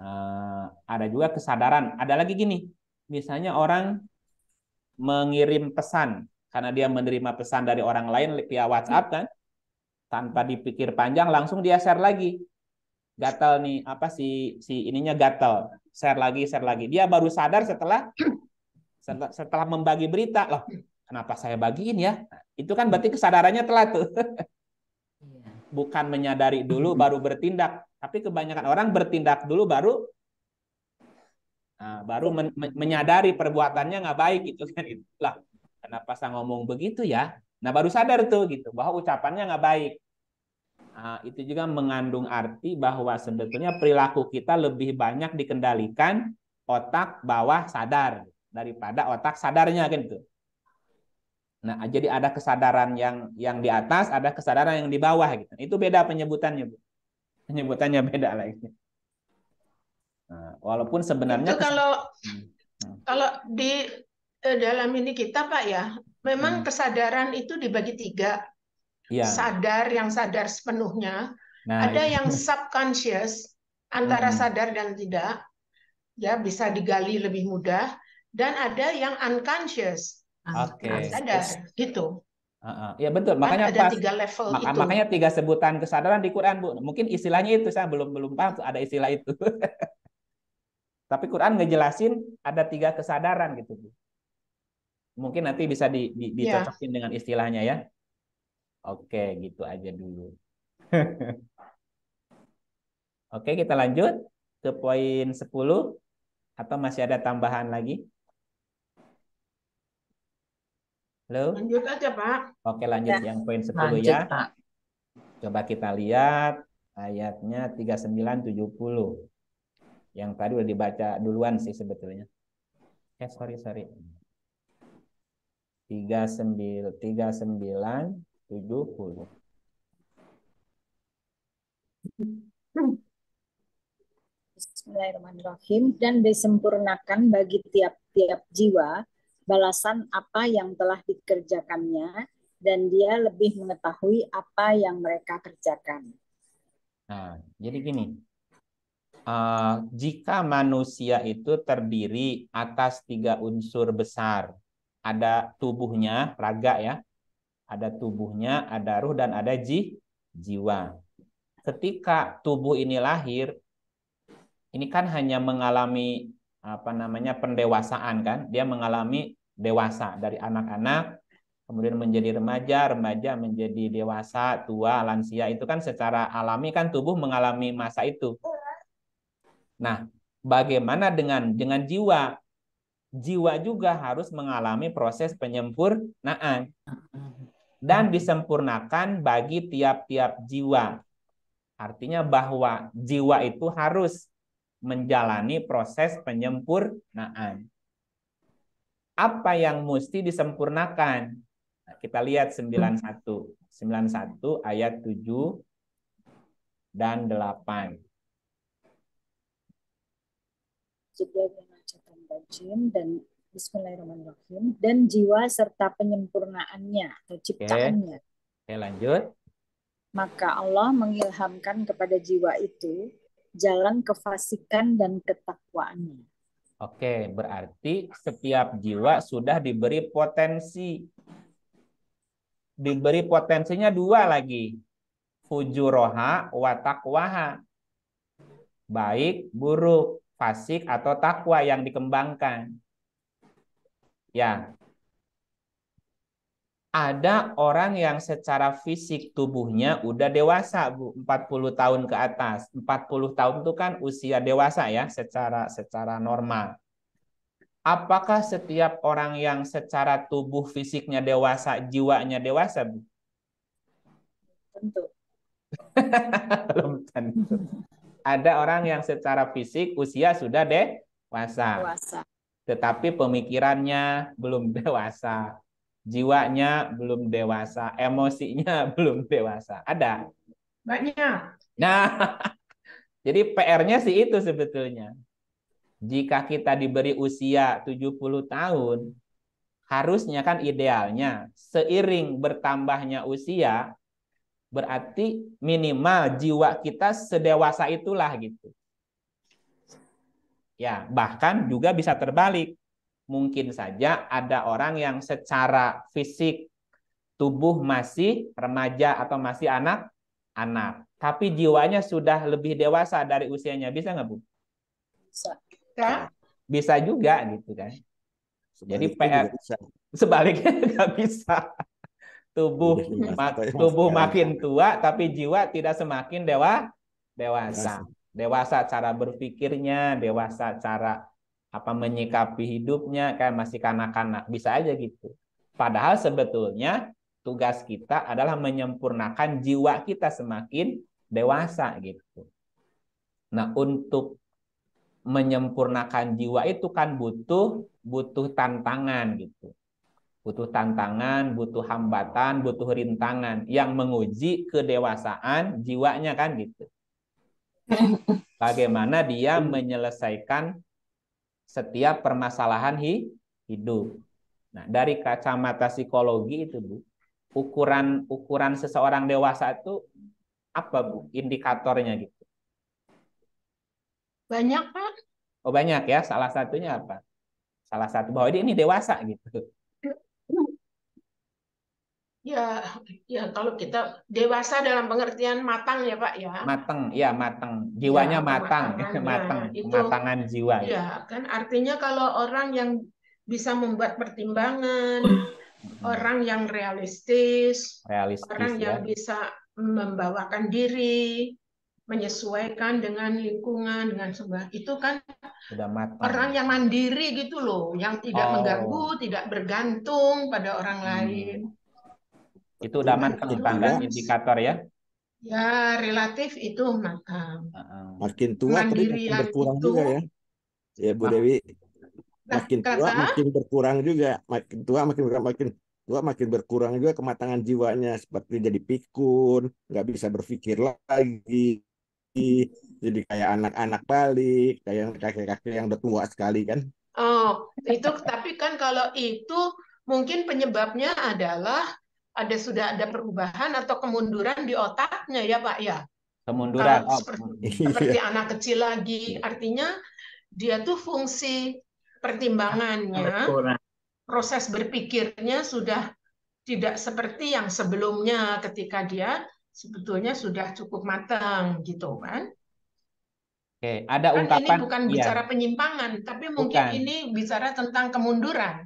[SPEAKER 1] Eh, ada juga kesadaran. Ada lagi gini, misalnya orang mengirim pesan karena dia menerima pesan dari orang lain via WhatsApp kan, tanpa dipikir panjang langsung dia share lagi. Gatal nih apa si si ininya gatal, share lagi share lagi. Dia baru sadar setelah setelah membagi berita loh. Kenapa saya bagiin ya? Itu kan berarti kesadarannya telat tuh. Iya. Bukan menyadari dulu baru bertindak tapi kebanyakan orang bertindak dulu baru nah, baru men menyadari perbuatannya nggak baik gitu kan itulah. kenapa saya ngomong begitu ya? Nah, baru sadar tuh gitu bahwa ucapannya nggak baik. Nah, itu juga mengandung arti bahwa sebetulnya perilaku kita lebih banyak dikendalikan otak bawah sadar daripada otak sadarnya kan gitu. Nah, jadi ada kesadaran yang yang di atas, ada kesadaran yang di bawah gitu. Itu beda penyebutannya, Bu penyebutannya beda lah Nah, walaupun sebenarnya itu kalau
[SPEAKER 4] hmm. kalau di eh, dalam ini kita Pak ya, memang hmm. kesadaran itu dibagi tiga. Ya. Sadar yang sadar sepenuhnya, nah, ada itu. Iya. yang subconscious antara hmm. sadar dan tidak, ya bisa digali lebih mudah, dan ada yang unconscious,
[SPEAKER 1] okay. sadar gitu. Uh, uh, ya betul. Kan makanya ada pas, tiga level maka, itu. Makanya tiga sebutan kesadaran di Quran, Bu. Mungkin istilahnya itu saya belum belum paham ada istilah itu. Tapi Quran ngejelasin ada tiga kesadaran gitu, Bu. Mungkin nanti bisa di, di, ya. dicocokin yeah. dengan istilahnya ya. Oke, gitu aja dulu. Oke, kita lanjut ke poin 10 atau masih ada tambahan lagi? Halo? Lanjut
[SPEAKER 4] aja, Pak.
[SPEAKER 1] Oke, lanjut ya. yang poin 10 lanjut, ya. Pak. Coba kita lihat ayatnya 3970. Yang tadi udah dibaca duluan sih sebetulnya. Eh, sorry, sorry. 3970.
[SPEAKER 6] Bismillahirrahmanirrahim dan disempurnakan bagi tiap-tiap jiwa balasan apa yang telah dikerjakannya dan dia lebih mengetahui apa yang mereka kerjakan.
[SPEAKER 1] Nah, jadi gini, uh, jika manusia itu terdiri atas tiga unsur besar, ada tubuhnya, raga ya, ada tubuhnya, ada ruh dan ada ji, jiwa. Ketika tubuh ini lahir, ini kan hanya mengalami apa namanya pendewasaan kan, dia mengalami dewasa dari anak-anak kemudian menjadi remaja, remaja menjadi dewasa, tua, lansia itu kan secara alami kan tubuh mengalami masa itu. Nah, bagaimana dengan dengan jiwa? Jiwa juga harus mengalami proses penyempurnaan dan disempurnakan bagi tiap-tiap jiwa. Artinya bahwa jiwa itu harus menjalani proses penyempurnaan apa yang mesti disempurnakan. Nah, kita lihat 91. 91 hmm. ayat 7 dan 8.
[SPEAKER 6] Juga pengacatan bajin dan Bismillahirrahmanirrahim dan jiwa serta penyempurnaannya atau ciptaannya.
[SPEAKER 1] Oke, Oke lanjut.
[SPEAKER 6] Maka Allah mengilhamkan kepada jiwa itu jalan kefasikan dan ketakwaannya.
[SPEAKER 1] Oke, berarti setiap jiwa sudah diberi potensi. Diberi potensinya dua lagi. Fujuroha wa takwaha. Baik, buruk, fasik, atau takwa yang dikembangkan. Ya, ada orang yang secara fisik tubuhnya udah dewasa, Bu, 40 tahun ke atas. 40 tahun itu kan usia dewasa ya secara secara normal. Apakah setiap orang yang secara tubuh fisiknya dewasa, jiwanya dewasa, Bu? Tentu. Belum tentu. Ada orang yang secara fisik usia sudah dewasa. Dewasa. Tetapi pemikirannya belum dewasa jiwanya belum dewasa, emosinya belum dewasa. Ada? Banyak. Nah, jadi PR-nya sih itu sebetulnya. Jika kita diberi usia 70 tahun, harusnya kan idealnya seiring bertambahnya usia, berarti minimal jiwa kita sedewasa itulah gitu. Ya, bahkan juga bisa terbalik mungkin saja ada orang yang secara fisik tubuh masih remaja atau masih anak anak tapi jiwanya sudah lebih dewasa dari usianya bisa nggak bu bisa Ya. bisa juga gitu kan jadi PR sebaliknya nggak bisa tubuh tubuh iya. makin tua tapi jiwa tidak semakin dewa dewasa dewasa cara berpikirnya dewasa cara apa menyikapi hidupnya kayak masih kanak-kanak bisa aja gitu padahal sebetulnya tugas kita adalah menyempurnakan jiwa kita semakin dewasa gitu nah untuk menyempurnakan jiwa itu kan butuh butuh tantangan gitu butuh tantangan butuh hambatan butuh rintangan yang menguji kedewasaan jiwanya kan gitu bagaimana dia menyelesaikan setiap permasalahan hi, hidup. Nah, dari kacamata psikologi itu, Bu, ukuran ukuran seseorang dewasa itu apa, Bu? Indikatornya gitu. Banyak, Pak. Oh, banyak ya. Salah satunya apa? Salah satu bahwa ini dewasa gitu.
[SPEAKER 4] Ya, ya kalau kita dewasa dalam pengertian matang ya Pak ya. ya, ya
[SPEAKER 1] matang, ya matang. Jiwanya ya, matang, matang, itu, matangan jiwa. Ya. ya,
[SPEAKER 4] kan artinya kalau orang yang bisa membuat pertimbangan, hmm. orang yang realistis,
[SPEAKER 1] realistis orang ya. yang
[SPEAKER 4] bisa membawakan diri, menyesuaikan dengan lingkungan, dengan sebuah itu kan
[SPEAKER 1] Sudah matang. orang
[SPEAKER 4] yang mandiri gitu loh, yang tidak oh. mengganggu, tidak bergantung pada orang hmm. lain
[SPEAKER 1] itu udah daman ketimpangan indikator ya.
[SPEAKER 4] Ya, relatif itu makam.
[SPEAKER 1] Makin tua makin berkurang itu, juga
[SPEAKER 5] ya. Ya Bu Dewi. Nah, makin kata, tua makin berkurang juga, makin tua makin berkurang, makin tua makin berkurang juga kematangan jiwanya seperti jadi pikun, nggak bisa berpikir lagi. Jadi kayak anak-anak balik, kayak kakek-kakek yang udah tua sekali kan.
[SPEAKER 4] Oh, itu tapi kan kalau itu mungkin penyebabnya adalah ada sudah ada perubahan atau kemunduran di otaknya ya Pak ya.
[SPEAKER 2] Kemunduran. Oh. seperti, iya. seperti anak
[SPEAKER 4] kecil lagi, artinya dia tuh fungsi pertimbangannya, nah, nah. proses berpikirnya sudah tidak seperti yang sebelumnya ketika dia sebetulnya sudah cukup matang gitu kan.
[SPEAKER 1] Oke, ada kan ungkapan ini bukan iya. bicara
[SPEAKER 4] penyimpangan, tapi mungkin bukan. ini bicara tentang kemunduran.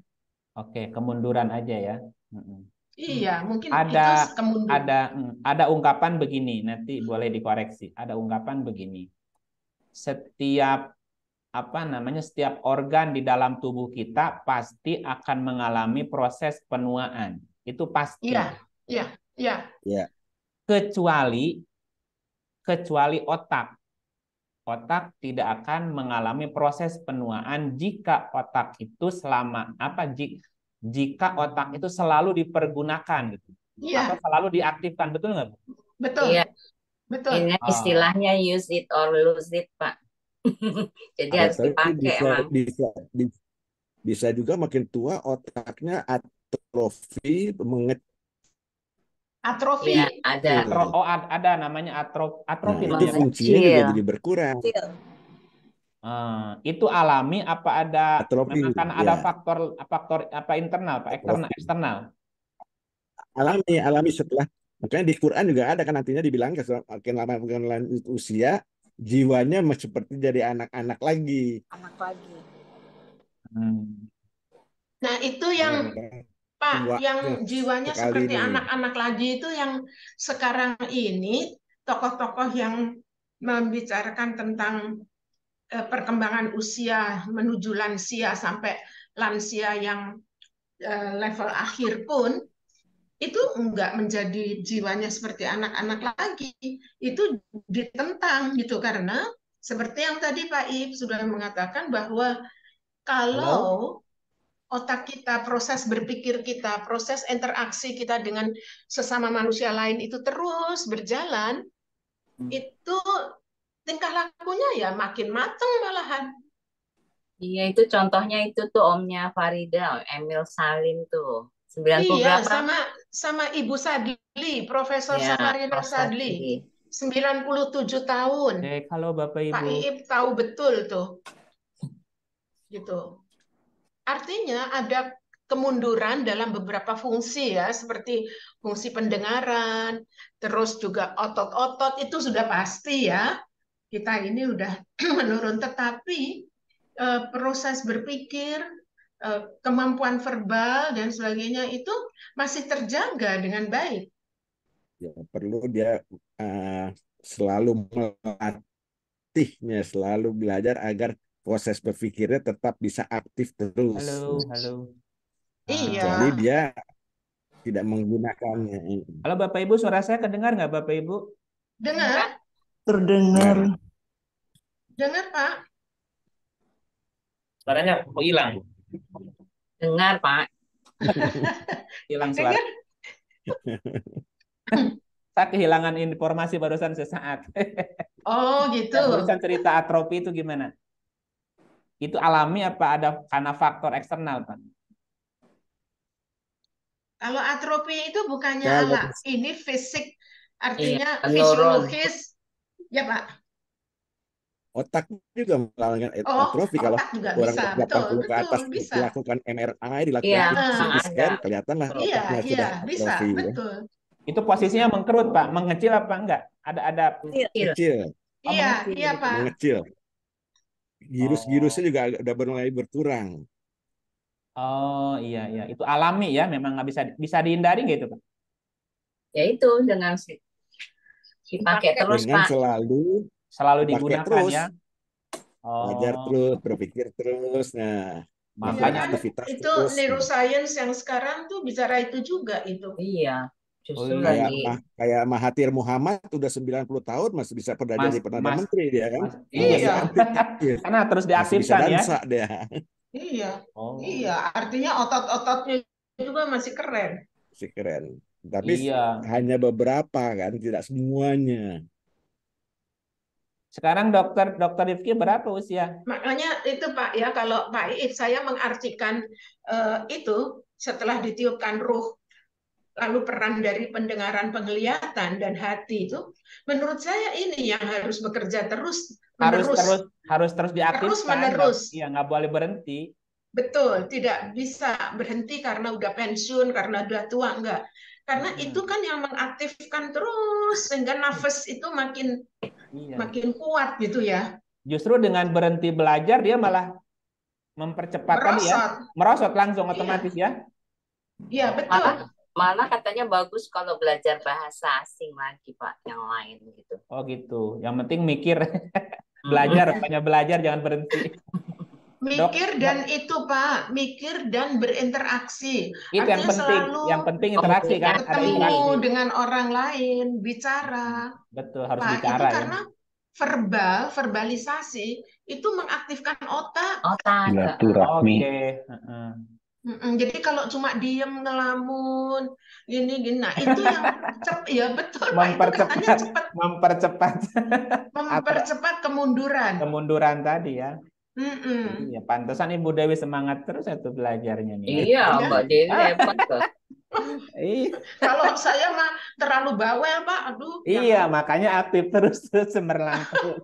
[SPEAKER 1] Oke, kemunduran aja ya. Mm -mm.
[SPEAKER 4] Iya, mungkin ada itu ada
[SPEAKER 1] mm, ada ungkapan begini, nanti hmm. boleh dikoreksi. Ada ungkapan begini. Setiap apa namanya? Setiap organ di dalam tubuh kita pasti akan mengalami proses penuaan. Itu pasti. Iya,
[SPEAKER 2] iya, iya.
[SPEAKER 1] Iya. Kecuali kecuali otak. Otak tidak akan mengalami proses penuaan jika otak itu selama apa jika jika otak itu selalu dipergunakan gitu. Ya. Atau selalu diaktifkan, betul nggak Bu? Betul.
[SPEAKER 3] Iya. Betul. Ah. istilahnya use it or lose it, Pak. Jadi harus dipakai
[SPEAKER 5] bisa, bisa, juga makin tua otaknya atrofi menget
[SPEAKER 1] atrofi ya, ada oh ada namanya atrof nah, atrofi nah, itu fungsinya juga iya. jadi berkurang kecil. Eh, itu alami apa ada atrofi, memang kan ya. ada iya. faktor faktor apa internal pak eksternal eksternal
[SPEAKER 5] alami alami setelah makanya di Quran juga ada kan nantinya dibilang makin lama makin usia jiwanya seperti jadi anak-anak lagi
[SPEAKER 4] anak lagi hmm. nah itu yang hmm.
[SPEAKER 2] Pak Tunggu yang ya, jiwanya seperti anak-anak
[SPEAKER 4] lagi itu yang sekarang ini tokoh-tokoh yang membicarakan tentang Eh, perkembangan usia menuju lansia sampai lansia yang eh, level akhir pun itu enggak menjadi jiwanya seperti anak-anak lagi itu ditentang gitu karena seperti yang tadi Pak Ib sudah mengatakan bahwa kalau otak kita proses berpikir kita proses interaksi kita dengan sesama manusia lain itu terus berjalan hmm. itu tingkah lakunya ya makin mateng malahan.
[SPEAKER 3] Iya, itu contohnya itu tuh omnya Farida, Emil Salim tuh. 90 iya, berapa? sama
[SPEAKER 4] sama Ibu Sadli, Profesor ya, Samarina Sadli. 97 tahun. Eh, kalau Bapak Ibu. Pak Iib tahu betul tuh. Gitu. Artinya ada kemunduran dalam beberapa fungsi ya, seperti fungsi pendengaran, terus juga otot-otot itu sudah pasti ya kita ini udah menurun tetapi eh, proses berpikir eh, kemampuan verbal dan sebagainya itu masih terjaga dengan baik
[SPEAKER 5] ya perlu dia uh, selalu melatihnya selalu belajar agar proses berpikirnya tetap bisa aktif terus halo halo
[SPEAKER 1] iya jadi ah,
[SPEAKER 5] dia tidak menggunakannya
[SPEAKER 1] halo bapak ibu suara saya kedengar nggak bapak ibu dengar
[SPEAKER 2] terdengar
[SPEAKER 1] Dengar, Pak. Suaranya kok hilang? Dengar, Pak. hilang suara. saya kehilangan informasi barusan sesaat. oh, gitu. barusan cerita atropi itu gimana? Itu alami apa ada karena faktor eksternal, Pak?
[SPEAKER 4] Kalau atropi itu bukannya ya, ala, ini fisik, artinya ya, fisiologis, ya Pak
[SPEAKER 5] otak juga mengalami oh, atrofi oh, kalau orang bisa. 80 betul, ke atas betul, bisa. dilakukan
[SPEAKER 1] MRI, dilakukan yeah. CT scan, yeah. Iya, kelihatan lah iya, otaknya yeah, sudah atrofi. Bisa, ya. betul. Itu posisinya mengkerut Pak, mengecil apa enggak? Ada ada kecil. Oh, iya, iya Pak. Mengecil.
[SPEAKER 5] Girus-girusnya oh. juga udah mulai berkurang.
[SPEAKER 1] Oh iya iya, itu alami ya, memang nggak bisa bisa dihindari nggak itu Pak?
[SPEAKER 5] Ya itu dengan
[SPEAKER 3] dipakai
[SPEAKER 1] terus dengan Pak. selalu selalu digunakan terus. ya. Oh. Belajar
[SPEAKER 5] terus, berpikir terus. Nah, makanya aktivitas itu terus. neuroscience
[SPEAKER 4] yang sekarang tuh bicara itu juga itu. Iya. Justru oh, kayak, lagi.
[SPEAKER 5] kayak Mahathir Muhammad udah 90 tahun masih bisa perdana di perdana mas, menteri dia kan. Mas, iya. Aktif, Karena terus diaktifkan ya. Dia. Iya. Oh.
[SPEAKER 4] Iya, artinya otot-ototnya
[SPEAKER 1] juga masih keren.
[SPEAKER 5] Masih keren. Tapi iya. hanya beberapa kan, tidak
[SPEAKER 1] semuanya. Sekarang dokter dokter Rifki berapa usia?
[SPEAKER 4] Makanya itu Pak ya kalau Pak Iif saya mengartikan uh, itu setelah ditiupkan ruh lalu peran dari pendengaran, penglihatan dan hati itu menurut saya ini yang harus bekerja terus harus menerus, terus
[SPEAKER 1] harus terus diaktifkan terus menerus ya nggak boleh berhenti
[SPEAKER 4] betul tidak bisa berhenti karena udah pensiun karena udah tua enggak karena hmm. itu kan yang mengaktifkan terus sehingga nafas itu makin iya. makin kuat gitu ya.
[SPEAKER 1] Justru dengan berhenti belajar dia malah mempercepat merosot. ya, merosot langsung iya. otomatis iya. ya.
[SPEAKER 3] Iya betul. Malah, malah katanya bagus kalau belajar bahasa asing lagi pak yang lain gitu.
[SPEAKER 1] Oh gitu. Yang penting mikir belajar, hmm. banyak belajar jangan berhenti.
[SPEAKER 4] Mikir Dok, dan itu Pak, mikir dan berinteraksi. Itu Artinya yang penting, selalu yang
[SPEAKER 1] penting interaksi kan. Ketemu dengan
[SPEAKER 4] orang lain, bicara.
[SPEAKER 1] Betul, harus Pak, bicara. Itu ya. karena
[SPEAKER 4] verbal, verbalisasi itu mengaktifkan otak. Otak. Iya,
[SPEAKER 1] Oke. Okay.
[SPEAKER 4] Jadi kalau cuma diem ngelamun gini gini, nah itu yang cepat. ya
[SPEAKER 1] betul mempercepat, Pak, cepat mempercepat mempercepat kemunduran kemunduran tadi ya. Mm-mm. Ya pantesan Ibu Dewi semangat terus itu belajarnya nih. Iya Mbak Dewi ah. hebat Kalau saya mah terlalu bawel
[SPEAKER 4] Pak, aduh. Iya
[SPEAKER 1] makanya aktif terus terus semerlang terus.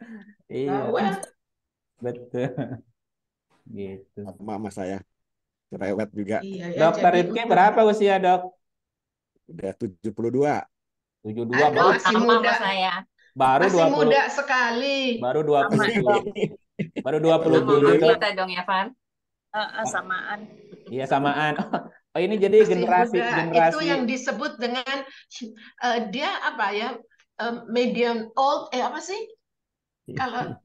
[SPEAKER 1] iya.
[SPEAKER 5] Betul. Gitu. Mama saya cerewet juga. Iya, ya, Dokter Rifki berapa
[SPEAKER 1] usia dok? Udah 72. 72 dua masih
[SPEAKER 3] muda saya.
[SPEAKER 1] Baru masih 20, muda
[SPEAKER 3] sekali. Baru
[SPEAKER 1] 20. Baru 20 puluh Sama kita
[SPEAKER 3] dong ya, Van. Uh, uh, samaan.
[SPEAKER 1] Iya, samaan. Oh, oh ini jadi Masih generasi juga. generasi. Itu yang
[SPEAKER 4] disebut dengan uh, dia apa ya? Uh, medium old eh apa sih? Kalau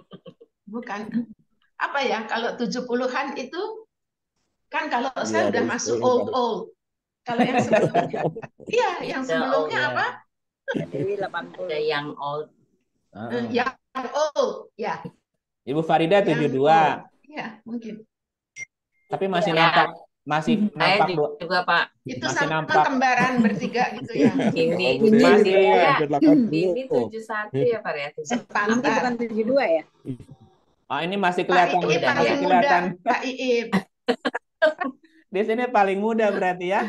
[SPEAKER 4] bukan apa ya? Kalau 70-an itu kan kalau ya, saya udah masuk
[SPEAKER 2] old
[SPEAKER 3] old. Kalau
[SPEAKER 2] yang
[SPEAKER 1] sebelumnya. iya, yang sebelumnya apa? Iya.
[SPEAKER 3] Dewi 80 yang old.
[SPEAKER 1] Uh, yang
[SPEAKER 3] old, ya.
[SPEAKER 1] Ibu Farida ya, tujuh dua.
[SPEAKER 3] Iya, mungkin.
[SPEAKER 1] Tapi iya. masih ya. nampak masih hmm, saya nampak juga, juga Pak. Itu masih sama nampak.
[SPEAKER 4] kembaran bertiga gitu ya. Ini masih ya.
[SPEAKER 6] Ini tujuh satu ya
[SPEAKER 4] Pak ya. Pantai bukan tujuh dua ya.
[SPEAKER 1] Ah ini masih kelihatan, Pak paling kelihatan.
[SPEAKER 4] Muda, Pak Iib.
[SPEAKER 1] Di sini paling muda berarti ya.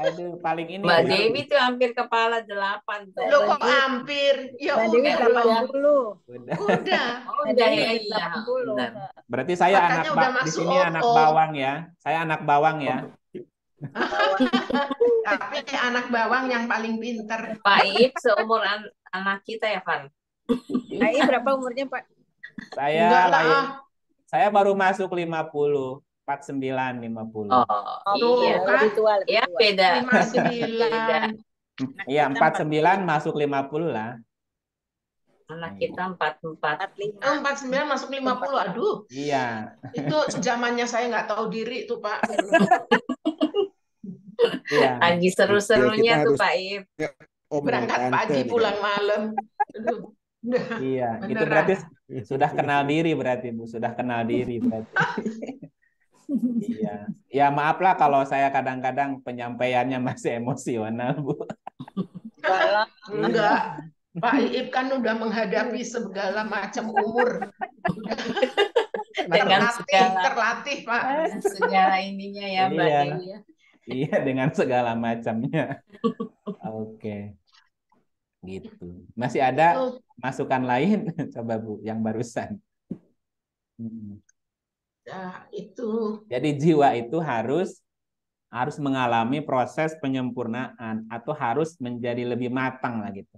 [SPEAKER 1] Aduh, paling ini. Mbak Dewi
[SPEAKER 4] tuh hampir kepala delapan. Lu kok hampir?
[SPEAKER 6] Ya Mbak Dewi delapan
[SPEAKER 4] puluh. Udah. Udah. Oh, udah ya, iya. iya.
[SPEAKER 1] Berarti saya Makanya anak udah di sini anak bawang ya. Saya anak bawang ya.
[SPEAKER 4] Tapi anak bawang yang paling pinter. Pak Ip,
[SPEAKER 3] seumur an anak kita ya, Van.
[SPEAKER 1] Pak Ip,
[SPEAKER 2] berapa
[SPEAKER 3] umurnya, Pak?
[SPEAKER 1] Saya lah. Ah. Saya baru masuk lima puluh puluh. Oh, lima
[SPEAKER 3] iya, kan? lebih tua, lebih ya, tua. beda. Iya,
[SPEAKER 1] Iya, sembilan masuk lima puluh lah.
[SPEAKER 4] Anak kita empat lima. Oh, empat sembilan masuk lima puluh aduh.
[SPEAKER 1] Iya. Itu
[SPEAKER 4] zamannya saya nggak tahu diri tuh, Pak.
[SPEAKER 1] Iya. Lagi seru-serunya iya, tuh, harus... Pak Ib. Ya, oh, Berangkat pagi, ya. pulang malam. Iya, itu berarti sudah kenal diri berarti Bu, sudah kenal diri berarti. Iya. Ya maaflah kalau saya kadang-kadang penyampaiannya masih emosional, Bu. Enggak. Enggak.
[SPEAKER 4] Pak Iib kan udah menghadapi segala macam umur.
[SPEAKER 2] dengan
[SPEAKER 1] terlatih,
[SPEAKER 4] segala, terlatih Pak. Segala ininya ya,
[SPEAKER 1] Mbak iya. Ya. Iya, dengan segala macamnya. Oke. Okay. Gitu. Masih ada masukan lain coba Bu yang barusan. Hmm.
[SPEAKER 4] Ya, itu.
[SPEAKER 1] Jadi jiwa itu harus harus mengalami proses penyempurnaan atau harus menjadi lebih matang lah gitu.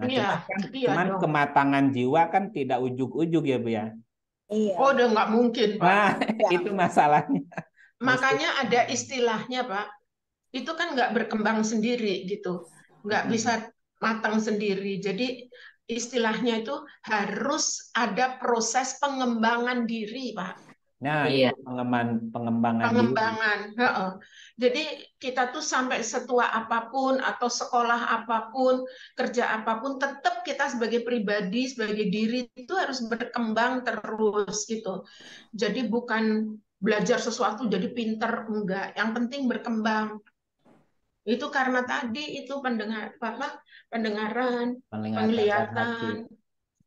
[SPEAKER 1] Nah, iya, cuman,
[SPEAKER 2] kan, iya cuman dong.
[SPEAKER 1] kematangan jiwa kan tidak ujuk-ujuk ya Bu ya. Iya.
[SPEAKER 4] Oh, udah nggak mungkin Pak.
[SPEAKER 1] Nah, ya. itu masalahnya.
[SPEAKER 4] Makanya ada istilahnya Pak. Itu kan nggak berkembang sendiri gitu. Nggak hmm. bisa matang sendiri. Jadi istilahnya itu harus ada proses pengembangan diri Pak.
[SPEAKER 1] Nah, iya. pengembangan pengembangan. Pengembangan.
[SPEAKER 4] Jadi kita tuh sampai setua apapun atau sekolah apapun, kerja apapun, tetap kita sebagai pribadi, sebagai diri itu harus berkembang terus gitu. Jadi bukan belajar sesuatu jadi pinter enggak. Yang penting berkembang. Itu karena tadi itu pendengar apa pendengaran, penglihatan, penglihatan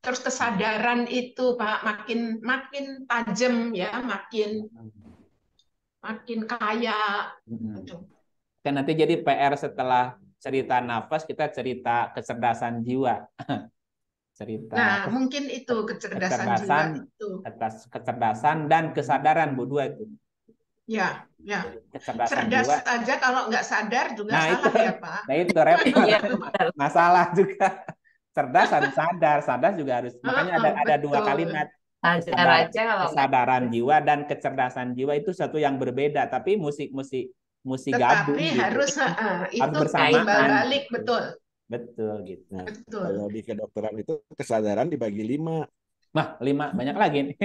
[SPEAKER 4] terus kesadaran itu Pak makin makin tajam ya, makin makin kaya
[SPEAKER 1] mm-hmm. gitu. Kan nanti jadi PR setelah cerita nafas kita cerita kecerdasan jiwa. cerita Nah,
[SPEAKER 4] mungkin itu kecerdasan, kecerdasan jiwa itu.
[SPEAKER 1] Atas kecerdasan dan kesadaran Bu dua itu. Ya, ya. Kecerdasan Cerdas jiwa.
[SPEAKER 4] aja kalau nggak sadar juga nah, salah itu,
[SPEAKER 1] ya, Pak. Nah, itu repot. Iya, Masalah juga cerdas harus sadar, sadar juga harus. Ah, makanya ada ada dua kalimat. Kesadaran, kesadaran jiwa dan kecerdasan jiwa itu satu yang berbeda, tapi musik-musik musik gabung. gitu. harus
[SPEAKER 4] itu harus bersamaan. balik betul.
[SPEAKER 1] Betul gitu.
[SPEAKER 5] Nah, betul. Kalau di kedokteran itu kesadaran dibagi lima.
[SPEAKER 1] Nah, lima banyak lagi nih.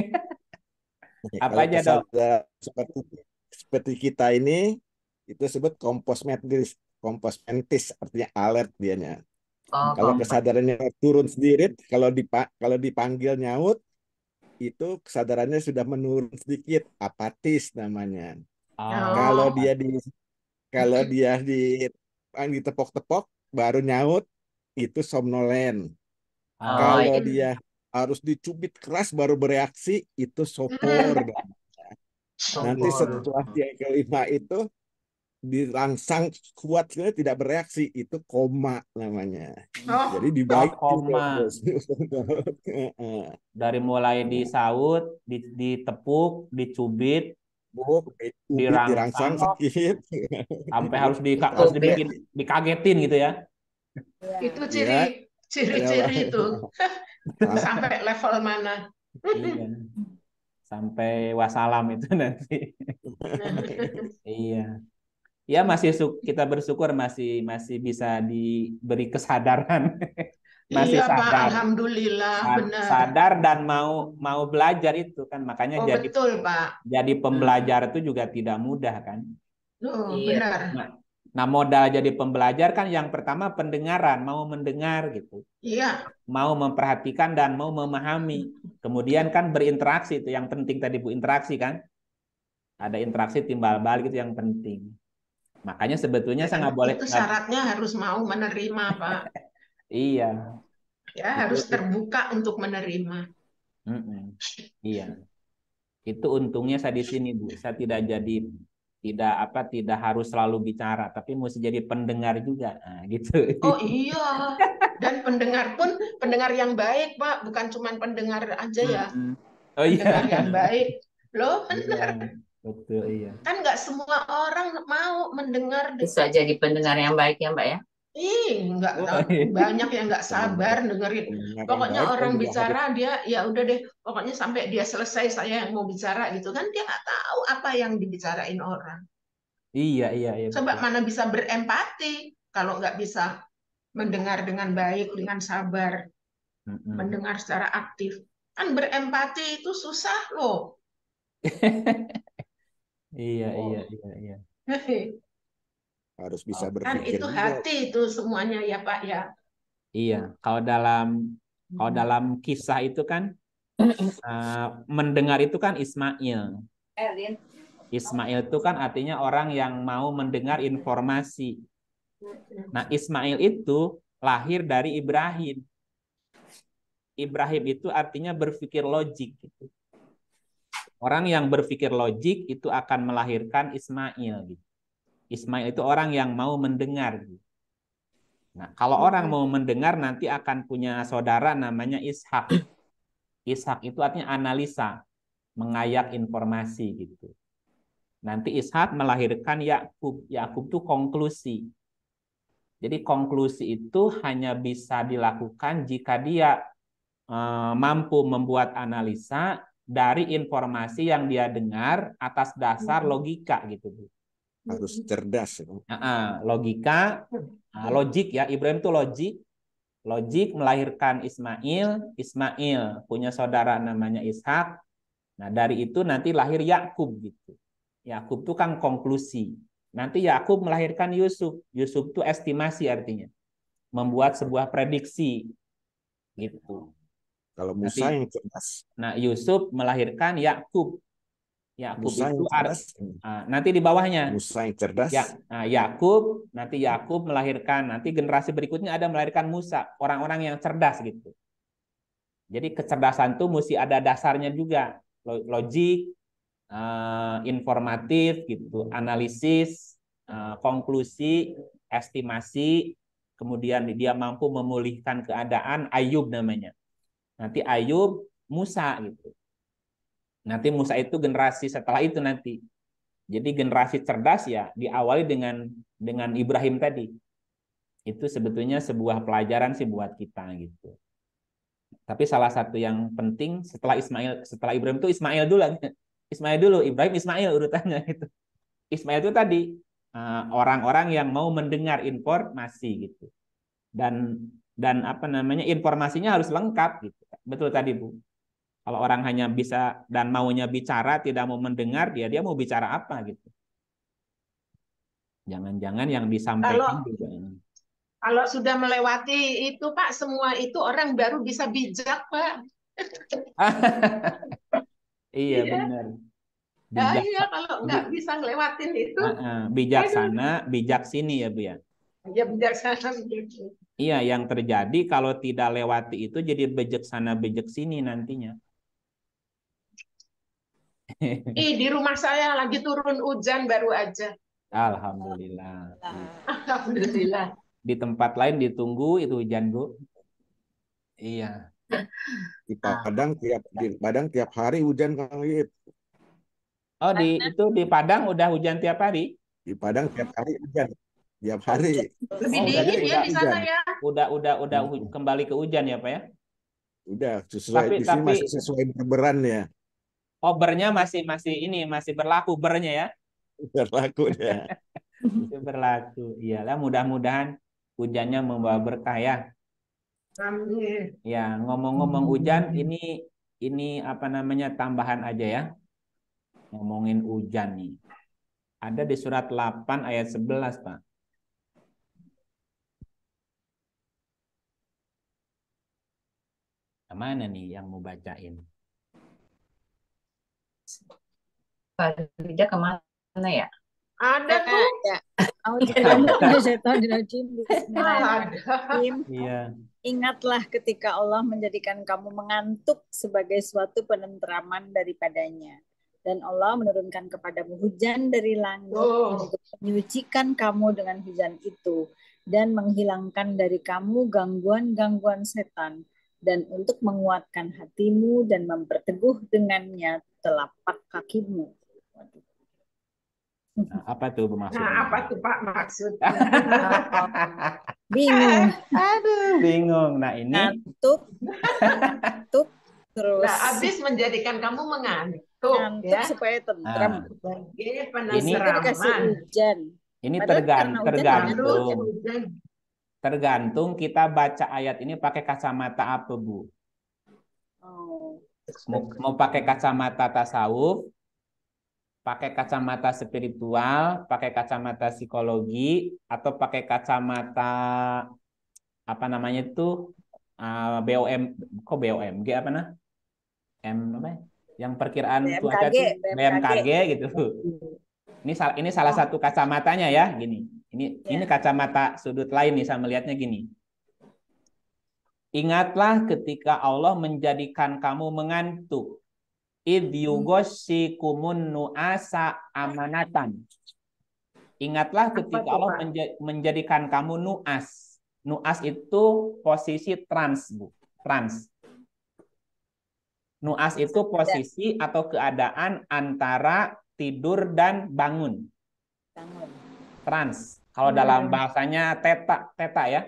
[SPEAKER 5] Apa aja dok? Seperti seperti kita ini itu sebut kompos medis kompos komposmentis artinya alert dianya. Oh, kalau kompak. kesadarannya turun sendiri, kalau dipa kalau dipanggil nyaut, itu kesadarannya sudah menurun sedikit, apatis namanya. Oh. Kalau dia di kalau dia di kan ditepok-tepok baru nyaut, itu somnolen. Oh, kalau ini. Iya. dia harus dicubit keras baru bereaksi, itu sopor. Hmm. Nanti setelah dia kelima itu dirangsang kuat sekali tidak bereaksi itu koma namanya. Oh. Jadi oh, dibalik koma.
[SPEAKER 1] Dari mulai disaut, ditepuk, dicubit, Buk, dirangsang, dirangsang sakit. Sampai harus di, dibikin dikagetin gitu ya.
[SPEAKER 2] Iya. Itu iya. ciri
[SPEAKER 4] ciri-ciri ya. itu. Nah. Sampai level mana?
[SPEAKER 1] Iya. Sampai wasalam itu nanti. Nah. iya ya masih kita bersyukur masih masih bisa diberi kesadaran masih iya, sadar. Pak,
[SPEAKER 4] Alhamdulillah benar. Sadar
[SPEAKER 1] dan mau mau belajar itu kan makanya oh, jadi betul, Pak. jadi pembelajar itu juga tidak mudah kan.
[SPEAKER 2] Oh, iya. benar. Nah,
[SPEAKER 1] nah, modal jadi pembelajar kan yang pertama pendengaran, mau mendengar gitu. Iya. Mau memperhatikan dan mau memahami. Kemudian kan berinteraksi itu yang penting tadi Bu interaksi kan. Ada interaksi timbal balik itu yang penting. Makanya sebetulnya saya nggak boleh. Itu syaratnya
[SPEAKER 4] harus mau menerima, Pak.
[SPEAKER 1] iya. Ya itu, harus
[SPEAKER 4] terbuka untuk menerima.
[SPEAKER 1] Mm -mm. Iya. Itu untungnya saya di sini, Bu. Saya tidak jadi tidak apa tidak harus selalu bicara tapi mesti jadi pendengar juga nah, gitu oh iya
[SPEAKER 4] dan pendengar pun pendengar yang baik pak bukan cuma pendengar aja ya
[SPEAKER 1] oh iya
[SPEAKER 2] pendengar
[SPEAKER 3] yang
[SPEAKER 4] baik loh benar
[SPEAKER 3] iya. Betul, iya.
[SPEAKER 4] Kan nggak semua orang mau mendengar. Bisa jadi pendengar yang baik ya, Mbak ya? Ih, nggak oh, tahu. Iya. Banyak yang nggak sabar dengerin. Pokoknya orang bicara dia ya udah deh. Pokoknya sampai dia selesai saya yang mau bicara gitu kan dia nggak tahu apa yang dibicarain orang.
[SPEAKER 1] Iya iya iya. Coba mana
[SPEAKER 4] bisa berempati kalau nggak bisa mendengar dengan baik dengan sabar, mm-hmm. mendengar secara aktif. Kan berempati itu susah loh.
[SPEAKER 1] Iya, iya, iya, iya, iya. Harus bisa kan berpikir. Kan itu hati
[SPEAKER 4] juga. itu semuanya ya, Pak ya.
[SPEAKER 1] Iya, kalau dalam kalau hmm. dalam kisah itu kan uh, mendengar itu kan Ismail. Ismail itu kan artinya orang yang mau mendengar informasi.
[SPEAKER 3] Hmm.
[SPEAKER 2] Nah,
[SPEAKER 1] Ismail itu lahir dari Ibrahim. Ibrahim itu artinya berpikir logik gitu. Orang yang berpikir logik itu akan melahirkan Ismail. Gitu. Ismail itu orang yang mau mendengar. Gitu. Nah, kalau hmm. orang mau mendengar nanti akan punya saudara namanya Ishak. Ishak itu artinya analisa, mengayak informasi gitu. Nanti Ishak melahirkan Yakub. Yakub itu konklusi. Jadi konklusi itu hanya bisa dilakukan jika dia eh, mampu membuat analisa dari informasi yang dia dengar atas dasar hmm. logika gitu bu harus cerdas ya. logika
[SPEAKER 2] ah, logik
[SPEAKER 1] ya Ibrahim itu logik logik melahirkan Ismail Ismail punya saudara namanya Ishak nah dari itu nanti lahir Yakub gitu Yakub itu kan konklusi nanti Yakub melahirkan Yusuf Yusuf itu estimasi artinya membuat sebuah prediksi gitu kalau Musa Tapi, yang cerdas. Nah, Yusuf melahirkan Yakub. Yakub Musa itu cerdas. Ah, nanti di bawahnya. Musa yang cerdas. Ya, nah, Yakub, nanti Yakub melahirkan, nanti generasi berikutnya ada melahirkan Musa, orang-orang yang cerdas gitu. Jadi kecerdasan itu mesti ada dasarnya juga, logik, ah, informatif gitu, analisis, ah, konklusi, estimasi, kemudian dia mampu memulihkan keadaan Ayub namanya nanti Ayub, Musa gitu. Nanti Musa itu generasi setelah itu nanti. Jadi generasi cerdas ya diawali dengan dengan Ibrahim tadi. Itu sebetulnya sebuah pelajaran sih buat kita gitu. Tapi salah satu yang penting setelah Ismail setelah Ibrahim itu Ismail dulu. Kan. Ismail dulu, Ibrahim Ismail urutannya gitu. Ismail itu tadi eh, orang-orang yang mau mendengar informasi gitu. Dan dan apa namanya informasinya harus lengkap gitu. Betul tadi, Bu. Kalau orang hanya bisa dan maunya bicara, tidak mau mendengar, dia dia mau bicara apa gitu. Jangan-jangan yang disampaikan kalau, juga.
[SPEAKER 4] Kalau sudah melewati itu, Pak, semua itu orang baru bisa bijak, Pak.
[SPEAKER 1] iya, iya, benar. Ah, bijak, iya,
[SPEAKER 4] kalau nggak bisa ngelewatin itu. Uh, uh,
[SPEAKER 1] bijak sana, bijak sini ya, Bu ya.
[SPEAKER 4] Ya bijaksana begitu.
[SPEAKER 1] Iya, yang terjadi kalau tidak lewati itu jadi bejek sana bejek sini nantinya. Ih,
[SPEAKER 4] di rumah saya lagi turun hujan baru aja.
[SPEAKER 1] Alhamdulillah.
[SPEAKER 2] Alhamdulillah.
[SPEAKER 1] Di tempat lain ditunggu itu hujan, Bu. Iya. Di Padang tiap di Padang tiap hari hujan Kang Yip. Oh, di itu di Padang udah hujan tiap hari? Di Padang tiap hari hujan tiap hari. Lebih
[SPEAKER 2] oh, dingin ya di ya.
[SPEAKER 1] Udah udah udah iya. kembali ke hujan ya Pak ya? Udah
[SPEAKER 5] sesuai tapi, di sini tapi, masih sesuai beran ya.
[SPEAKER 1] Oh masih masih ini masih berlaku bernya ya? Berlaku ya. berlaku. Iyalah mudah-mudahan hujannya membawa berkah ya.
[SPEAKER 2] Amin.
[SPEAKER 1] Ya ngomong-ngomong hujan ini ini apa namanya tambahan aja ya. Ngomongin hujan nih. Ada di surat 8 ayat 11 Pak Mana nih yang mau bacain?
[SPEAKER 3] Farida kemana
[SPEAKER 6] ya? Ada tuh. Oh, iya. iya. Ingatlah ketika Allah menjadikan kamu mengantuk sebagai suatu penenteraman daripadanya. Dan Allah menurunkan kepadamu hujan dari langit oh. untuk menyucikan kamu dengan hujan itu dan menghilangkan dari kamu gangguan-gangguan setan dan untuk menguatkan hatimu dan memperteguh dengannya telapak kakimu.
[SPEAKER 1] Nah, apa tuh maksudnya? Nah,
[SPEAKER 4] apa tuh Pak maksudnya?
[SPEAKER 1] bingung. Aduh, bingung. Nah, ini ngantuk.
[SPEAKER 4] Ngantuk terus. Nah, habis menjadikan kamu mengantuk, ngantuk ya? supaya
[SPEAKER 1] tentram. Nah. Ini Ini hujan. Ini tergan, tergantung. Hujan. Tergantung kita baca ayat ini pakai kacamata apa, Bu? Oh. Mau, mau pakai kacamata tasawuf, pakai kacamata spiritual, pakai kacamata psikologi, atau pakai kacamata apa namanya itu uh, eh, BOM, kok G apa nah? M apa? Yang perkiraan BMKG, cuaca BMKG, BMKG gitu. Ini salah ini salah satu kacamatanya ya, gini. Ini yeah. ini kacamata sudut lain nih saya melihatnya gini. Ingatlah ketika Allah menjadikan kamu mengantuk. Id nu'asa amanatan. Ingatlah ketika Allah menjadikan kamu nuas. Nuas itu posisi trans, Bu. Trans. Nuas itu posisi atau keadaan antara tidur dan bangun. Trans. Kalau hmm. dalam bahasanya teta, teta ya.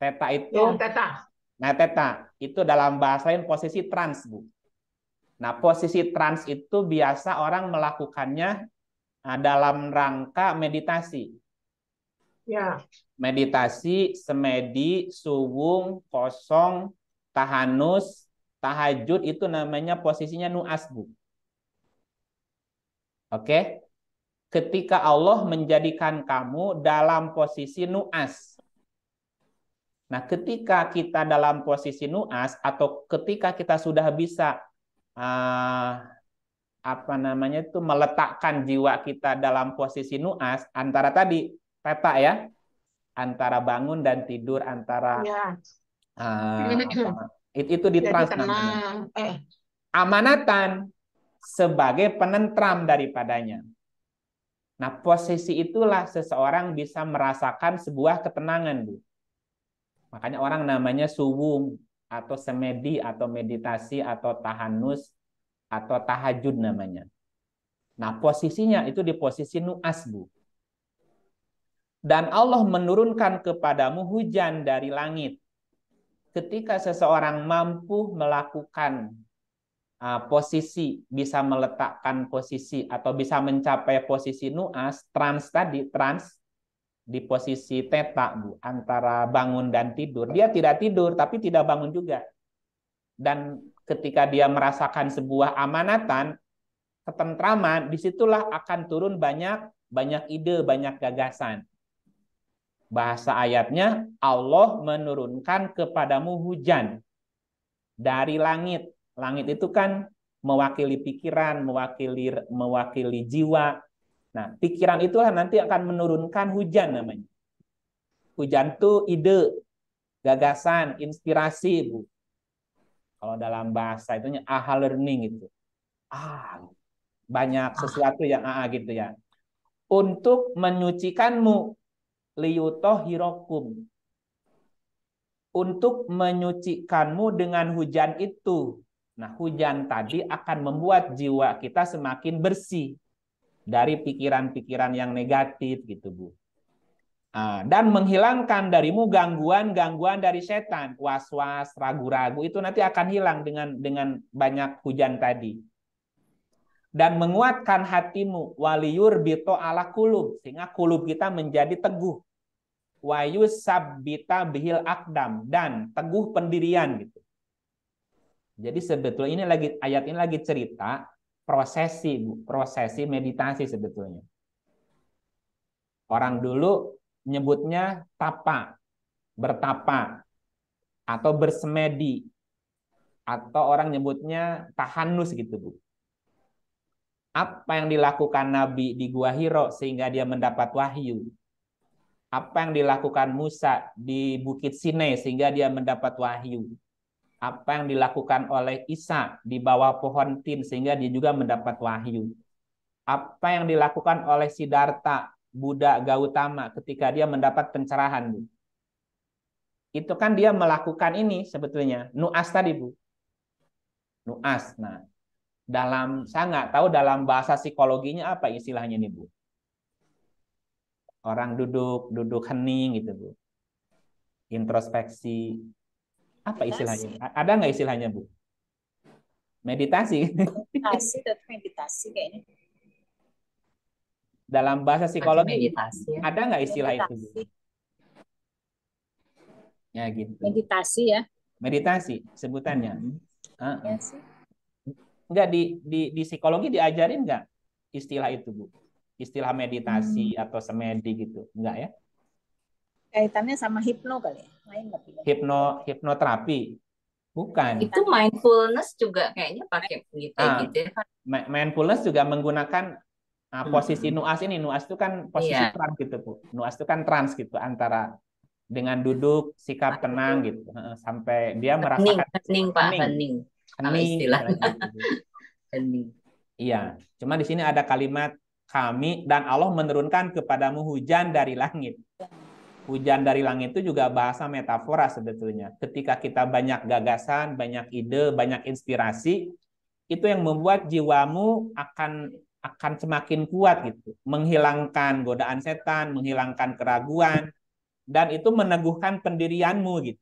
[SPEAKER 1] Teta itu. Ya, teta. Nah, teta itu dalam bahasa lain posisi trans, Bu. Nah, posisi trans itu biasa orang melakukannya ah, dalam rangka meditasi. Ya. Meditasi, semedi, suwung, kosong, tahanus, tahajud itu namanya posisinya nuas, Bu. Oke ketika Allah menjadikan kamu dalam posisi nuas. Nah, ketika kita dalam posisi nuas atau ketika kita sudah bisa uh, apa namanya itu meletakkan jiwa kita dalam posisi nuas antara tadi peta ya, antara bangun dan tidur, antara ya. uh, ah, itu, itu di trans Eh. Amanatan sebagai penentram daripadanya. Nah, posisi itulah seseorang bisa merasakan sebuah ketenangan, Bu. Makanya orang namanya suwung atau semedi atau meditasi atau tahanus atau tahajud namanya. Nah, posisinya itu di posisi nuas, Bu. Dan Allah menurunkan kepadamu hujan dari langit. Ketika seseorang mampu melakukan uh, posisi bisa meletakkan posisi atau bisa mencapai posisi nuas trans tadi trans di posisi teta bu antara bangun dan tidur dia tidak tidur tapi tidak bangun juga dan ketika dia merasakan sebuah amanatan ketentraman disitulah akan turun banyak banyak ide banyak gagasan bahasa ayatnya Allah menurunkan kepadamu hujan dari langit Langit itu kan mewakili pikiran, mewakili mewakili jiwa. Nah, pikiran itulah nanti akan menurunkan hujan namanya. Hujan itu ide, gagasan, inspirasi, Bu. Kalau dalam bahasa itu aha learning itu. Ah, banyak ah. sesuatu yang AA ah, ah, gitu ya. Untuk menyucikanmu liyuto hirokum. Untuk menyucikanmu dengan hujan itu. Nah, hujan tadi akan membuat jiwa kita semakin bersih dari pikiran-pikiran yang negatif gitu, Bu. Ah, dan menghilangkan darimu gangguan-gangguan dari setan, was-was, ragu-ragu itu nanti akan hilang dengan dengan banyak hujan tadi. Dan menguatkan hatimu waliyur bito ala kulub sehingga kulub kita menjadi teguh. wayus sabita bihil akdam dan teguh pendirian gitu. Jadi sebetulnya ini lagi ayat ini lagi cerita prosesi, prosesi meditasi sebetulnya. Orang dulu nyebutnya tapa, bertapa atau bersemedi atau orang nyebutnya tahanus gitu, Bu. Apa yang dilakukan Nabi di Gua Hiro sehingga dia mendapat wahyu? Apa yang dilakukan Musa di Bukit Sinai sehingga dia mendapat wahyu? apa yang dilakukan oleh Isa di bawah pohon tin sehingga dia juga mendapat wahyu. Apa yang dilakukan oleh Sidarta budak Gautama ketika dia mendapat pencerahan, Bu. Itu kan dia melakukan ini sebetulnya, nuas tadi, Bu. Nuas. Nah, dalam saya nggak tahu dalam bahasa psikologinya apa istilahnya nih, Bu. Orang duduk, duduk hening gitu, Bu. Introspeksi, apa istilahnya? Ada nggak istilahnya, Bu? Meditasi.
[SPEAKER 6] Meditasi, meditasi kayaknya.
[SPEAKER 1] Dalam bahasa psikologi, meditasi, ya. ada nggak istilah meditasi. itu? Bu? Ya gitu.
[SPEAKER 6] Meditasi ya.
[SPEAKER 1] Meditasi sebutannya. Hmm. Iya sih. Enggak di, di di psikologi diajarin nggak istilah itu, Bu? Istilah meditasi hmm. atau semedi gitu. Enggak ya?
[SPEAKER 6] Kaitannya sama hipno kali ya?
[SPEAKER 1] hipno hipnoterapi. Bukan.
[SPEAKER 3] Itu mindfulness juga kayaknya pakai gitu, nah, gitu ya.
[SPEAKER 1] Mindfulness juga menggunakan Nah, posisi nuas ini nuas itu kan posisi yeah. trans gitu bu. Nuas itu kan trans gitu antara dengan duduk, sikap tenang gitu sampai dia merasa. hening,
[SPEAKER 3] hening pak hening, hening istilah hening.
[SPEAKER 1] Iya, cuma di sini ada kalimat kami dan Allah menurunkan kepadamu hujan dari langit hujan dari langit itu juga bahasa metafora sebetulnya. Ketika kita banyak gagasan, banyak ide, banyak inspirasi, itu yang membuat jiwamu akan akan semakin kuat gitu, menghilangkan godaan setan, menghilangkan keraguan, dan itu meneguhkan pendirianmu gitu.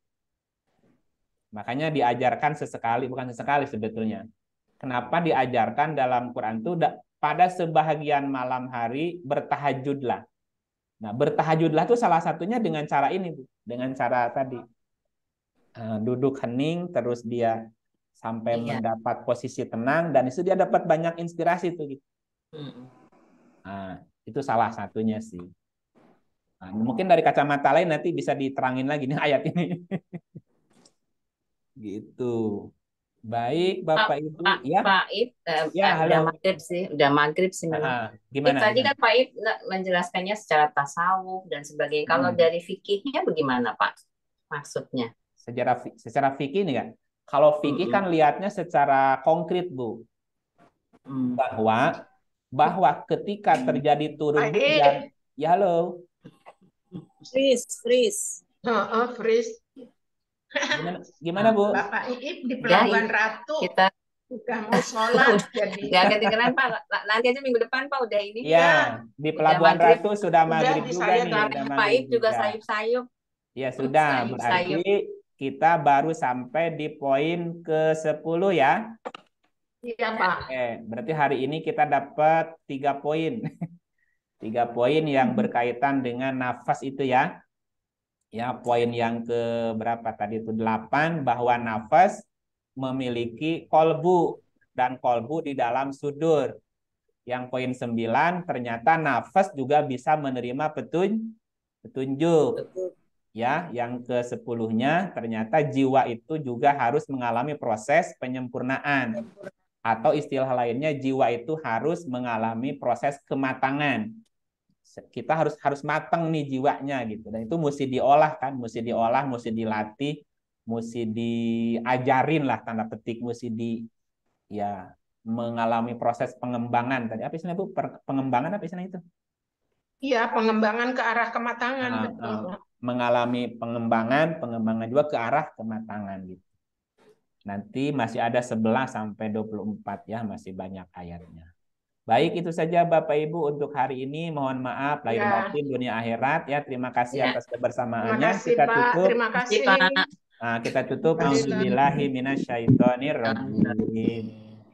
[SPEAKER 1] Makanya diajarkan sesekali, bukan sesekali sebetulnya. Kenapa diajarkan dalam Quran itu pada sebahagian malam hari bertahajudlah Nah, bertahajudlah itu salah satunya dengan cara ini, Bu. Dengan cara tadi. Eh, duduk hening, terus dia sampai iya. mendapat posisi tenang, dan itu dia dapat banyak inspirasi tuh. Gitu. Hmm. Nah, itu salah satunya sih. Nah, mungkin dari kacamata lain nanti bisa diterangin lagi nih ayat ini. gitu. Baik, Bapak Ibu. Pak, ya.
[SPEAKER 3] Pak It, uh, eh, ya, uh, udah maghrib sih, udah maghrib sih Uh, gimana? tadi kan Pak It menjelaskannya secara tasawuf dan sebagainya. Hmm. Kalau dari fikihnya bagaimana Pak? Maksudnya?
[SPEAKER 1] Secara secara fikih nih kan. Kalau fikih hmm. kan lihatnya secara konkret Bu, hmm. bahwa bahwa ketika terjadi turun Pak hujan, ya halo.
[SPEAKER 4] Freeze, freeze. Uh, uh, freeze.
[SPEAKER 1] Gimana, gimana Bu? Bapak Iip di Pelabuhan ya, Ratu. Kita
[SPEAKER 4] sudah mau
[SPEAKER 3] sholat jadi ya ketinggalan Pak nanti aja minggu depan Pak udah ini ya
[SPEAKER 1] di Pelabuhan udah Ratu sudah maghrib udah juga nih udah Pak Iip
[SPEAKER 3] juga sayup-sayup
[SPEAKER 1] ya sudah sayup -sayup. berarti kita baru sampai di poin ke 10 ya iya Pak Oke, berarti hari ini kita dapat tiga poin tiga poin yang hmm. berkaitan dengan nafas itu ya ya poin yang ke berapa tadi itu 8 bahwa nafas memiliki kolbu dan kolbu di dalam sudur. Yang poin 9 ternyata nafas juga bisa menerima petun petunjuk. Ya, yang ke sepuluhnya ternyata jiwa itu juga harus mengalami proses penyempurnaan. Atau istilah lainnya jiwa itu harus mengalami proses kematangan kita harus harus mateng nih jiwanya gitu dan itu mesti diolah kan mesti diolah mesti dilatih mesti diajarin lah tanda petik mesti di ya mengalami proses pengembangan tadi apa istilahnya bu pengembangan apa istilahnya itu
[SPEAKER 4] iya pengembangan ke arah kematangan nah, betul. Ah.
[SPEAKER 1] mengalami pengembangan pengembangan juga ke arah kematangan gitu nanti masih ada 11 sampai 24 ya masih banyak ayatnya Baik, itu saja Bapak Ibu untuk hari ini. Mohon maaf lahir ya. batin dunia akhirat ya. Terima kasih ya. atas kebersamaannya. Terima kasih, kita Pak. tutup. Terima kasih, Nah, kita tutup. rajim.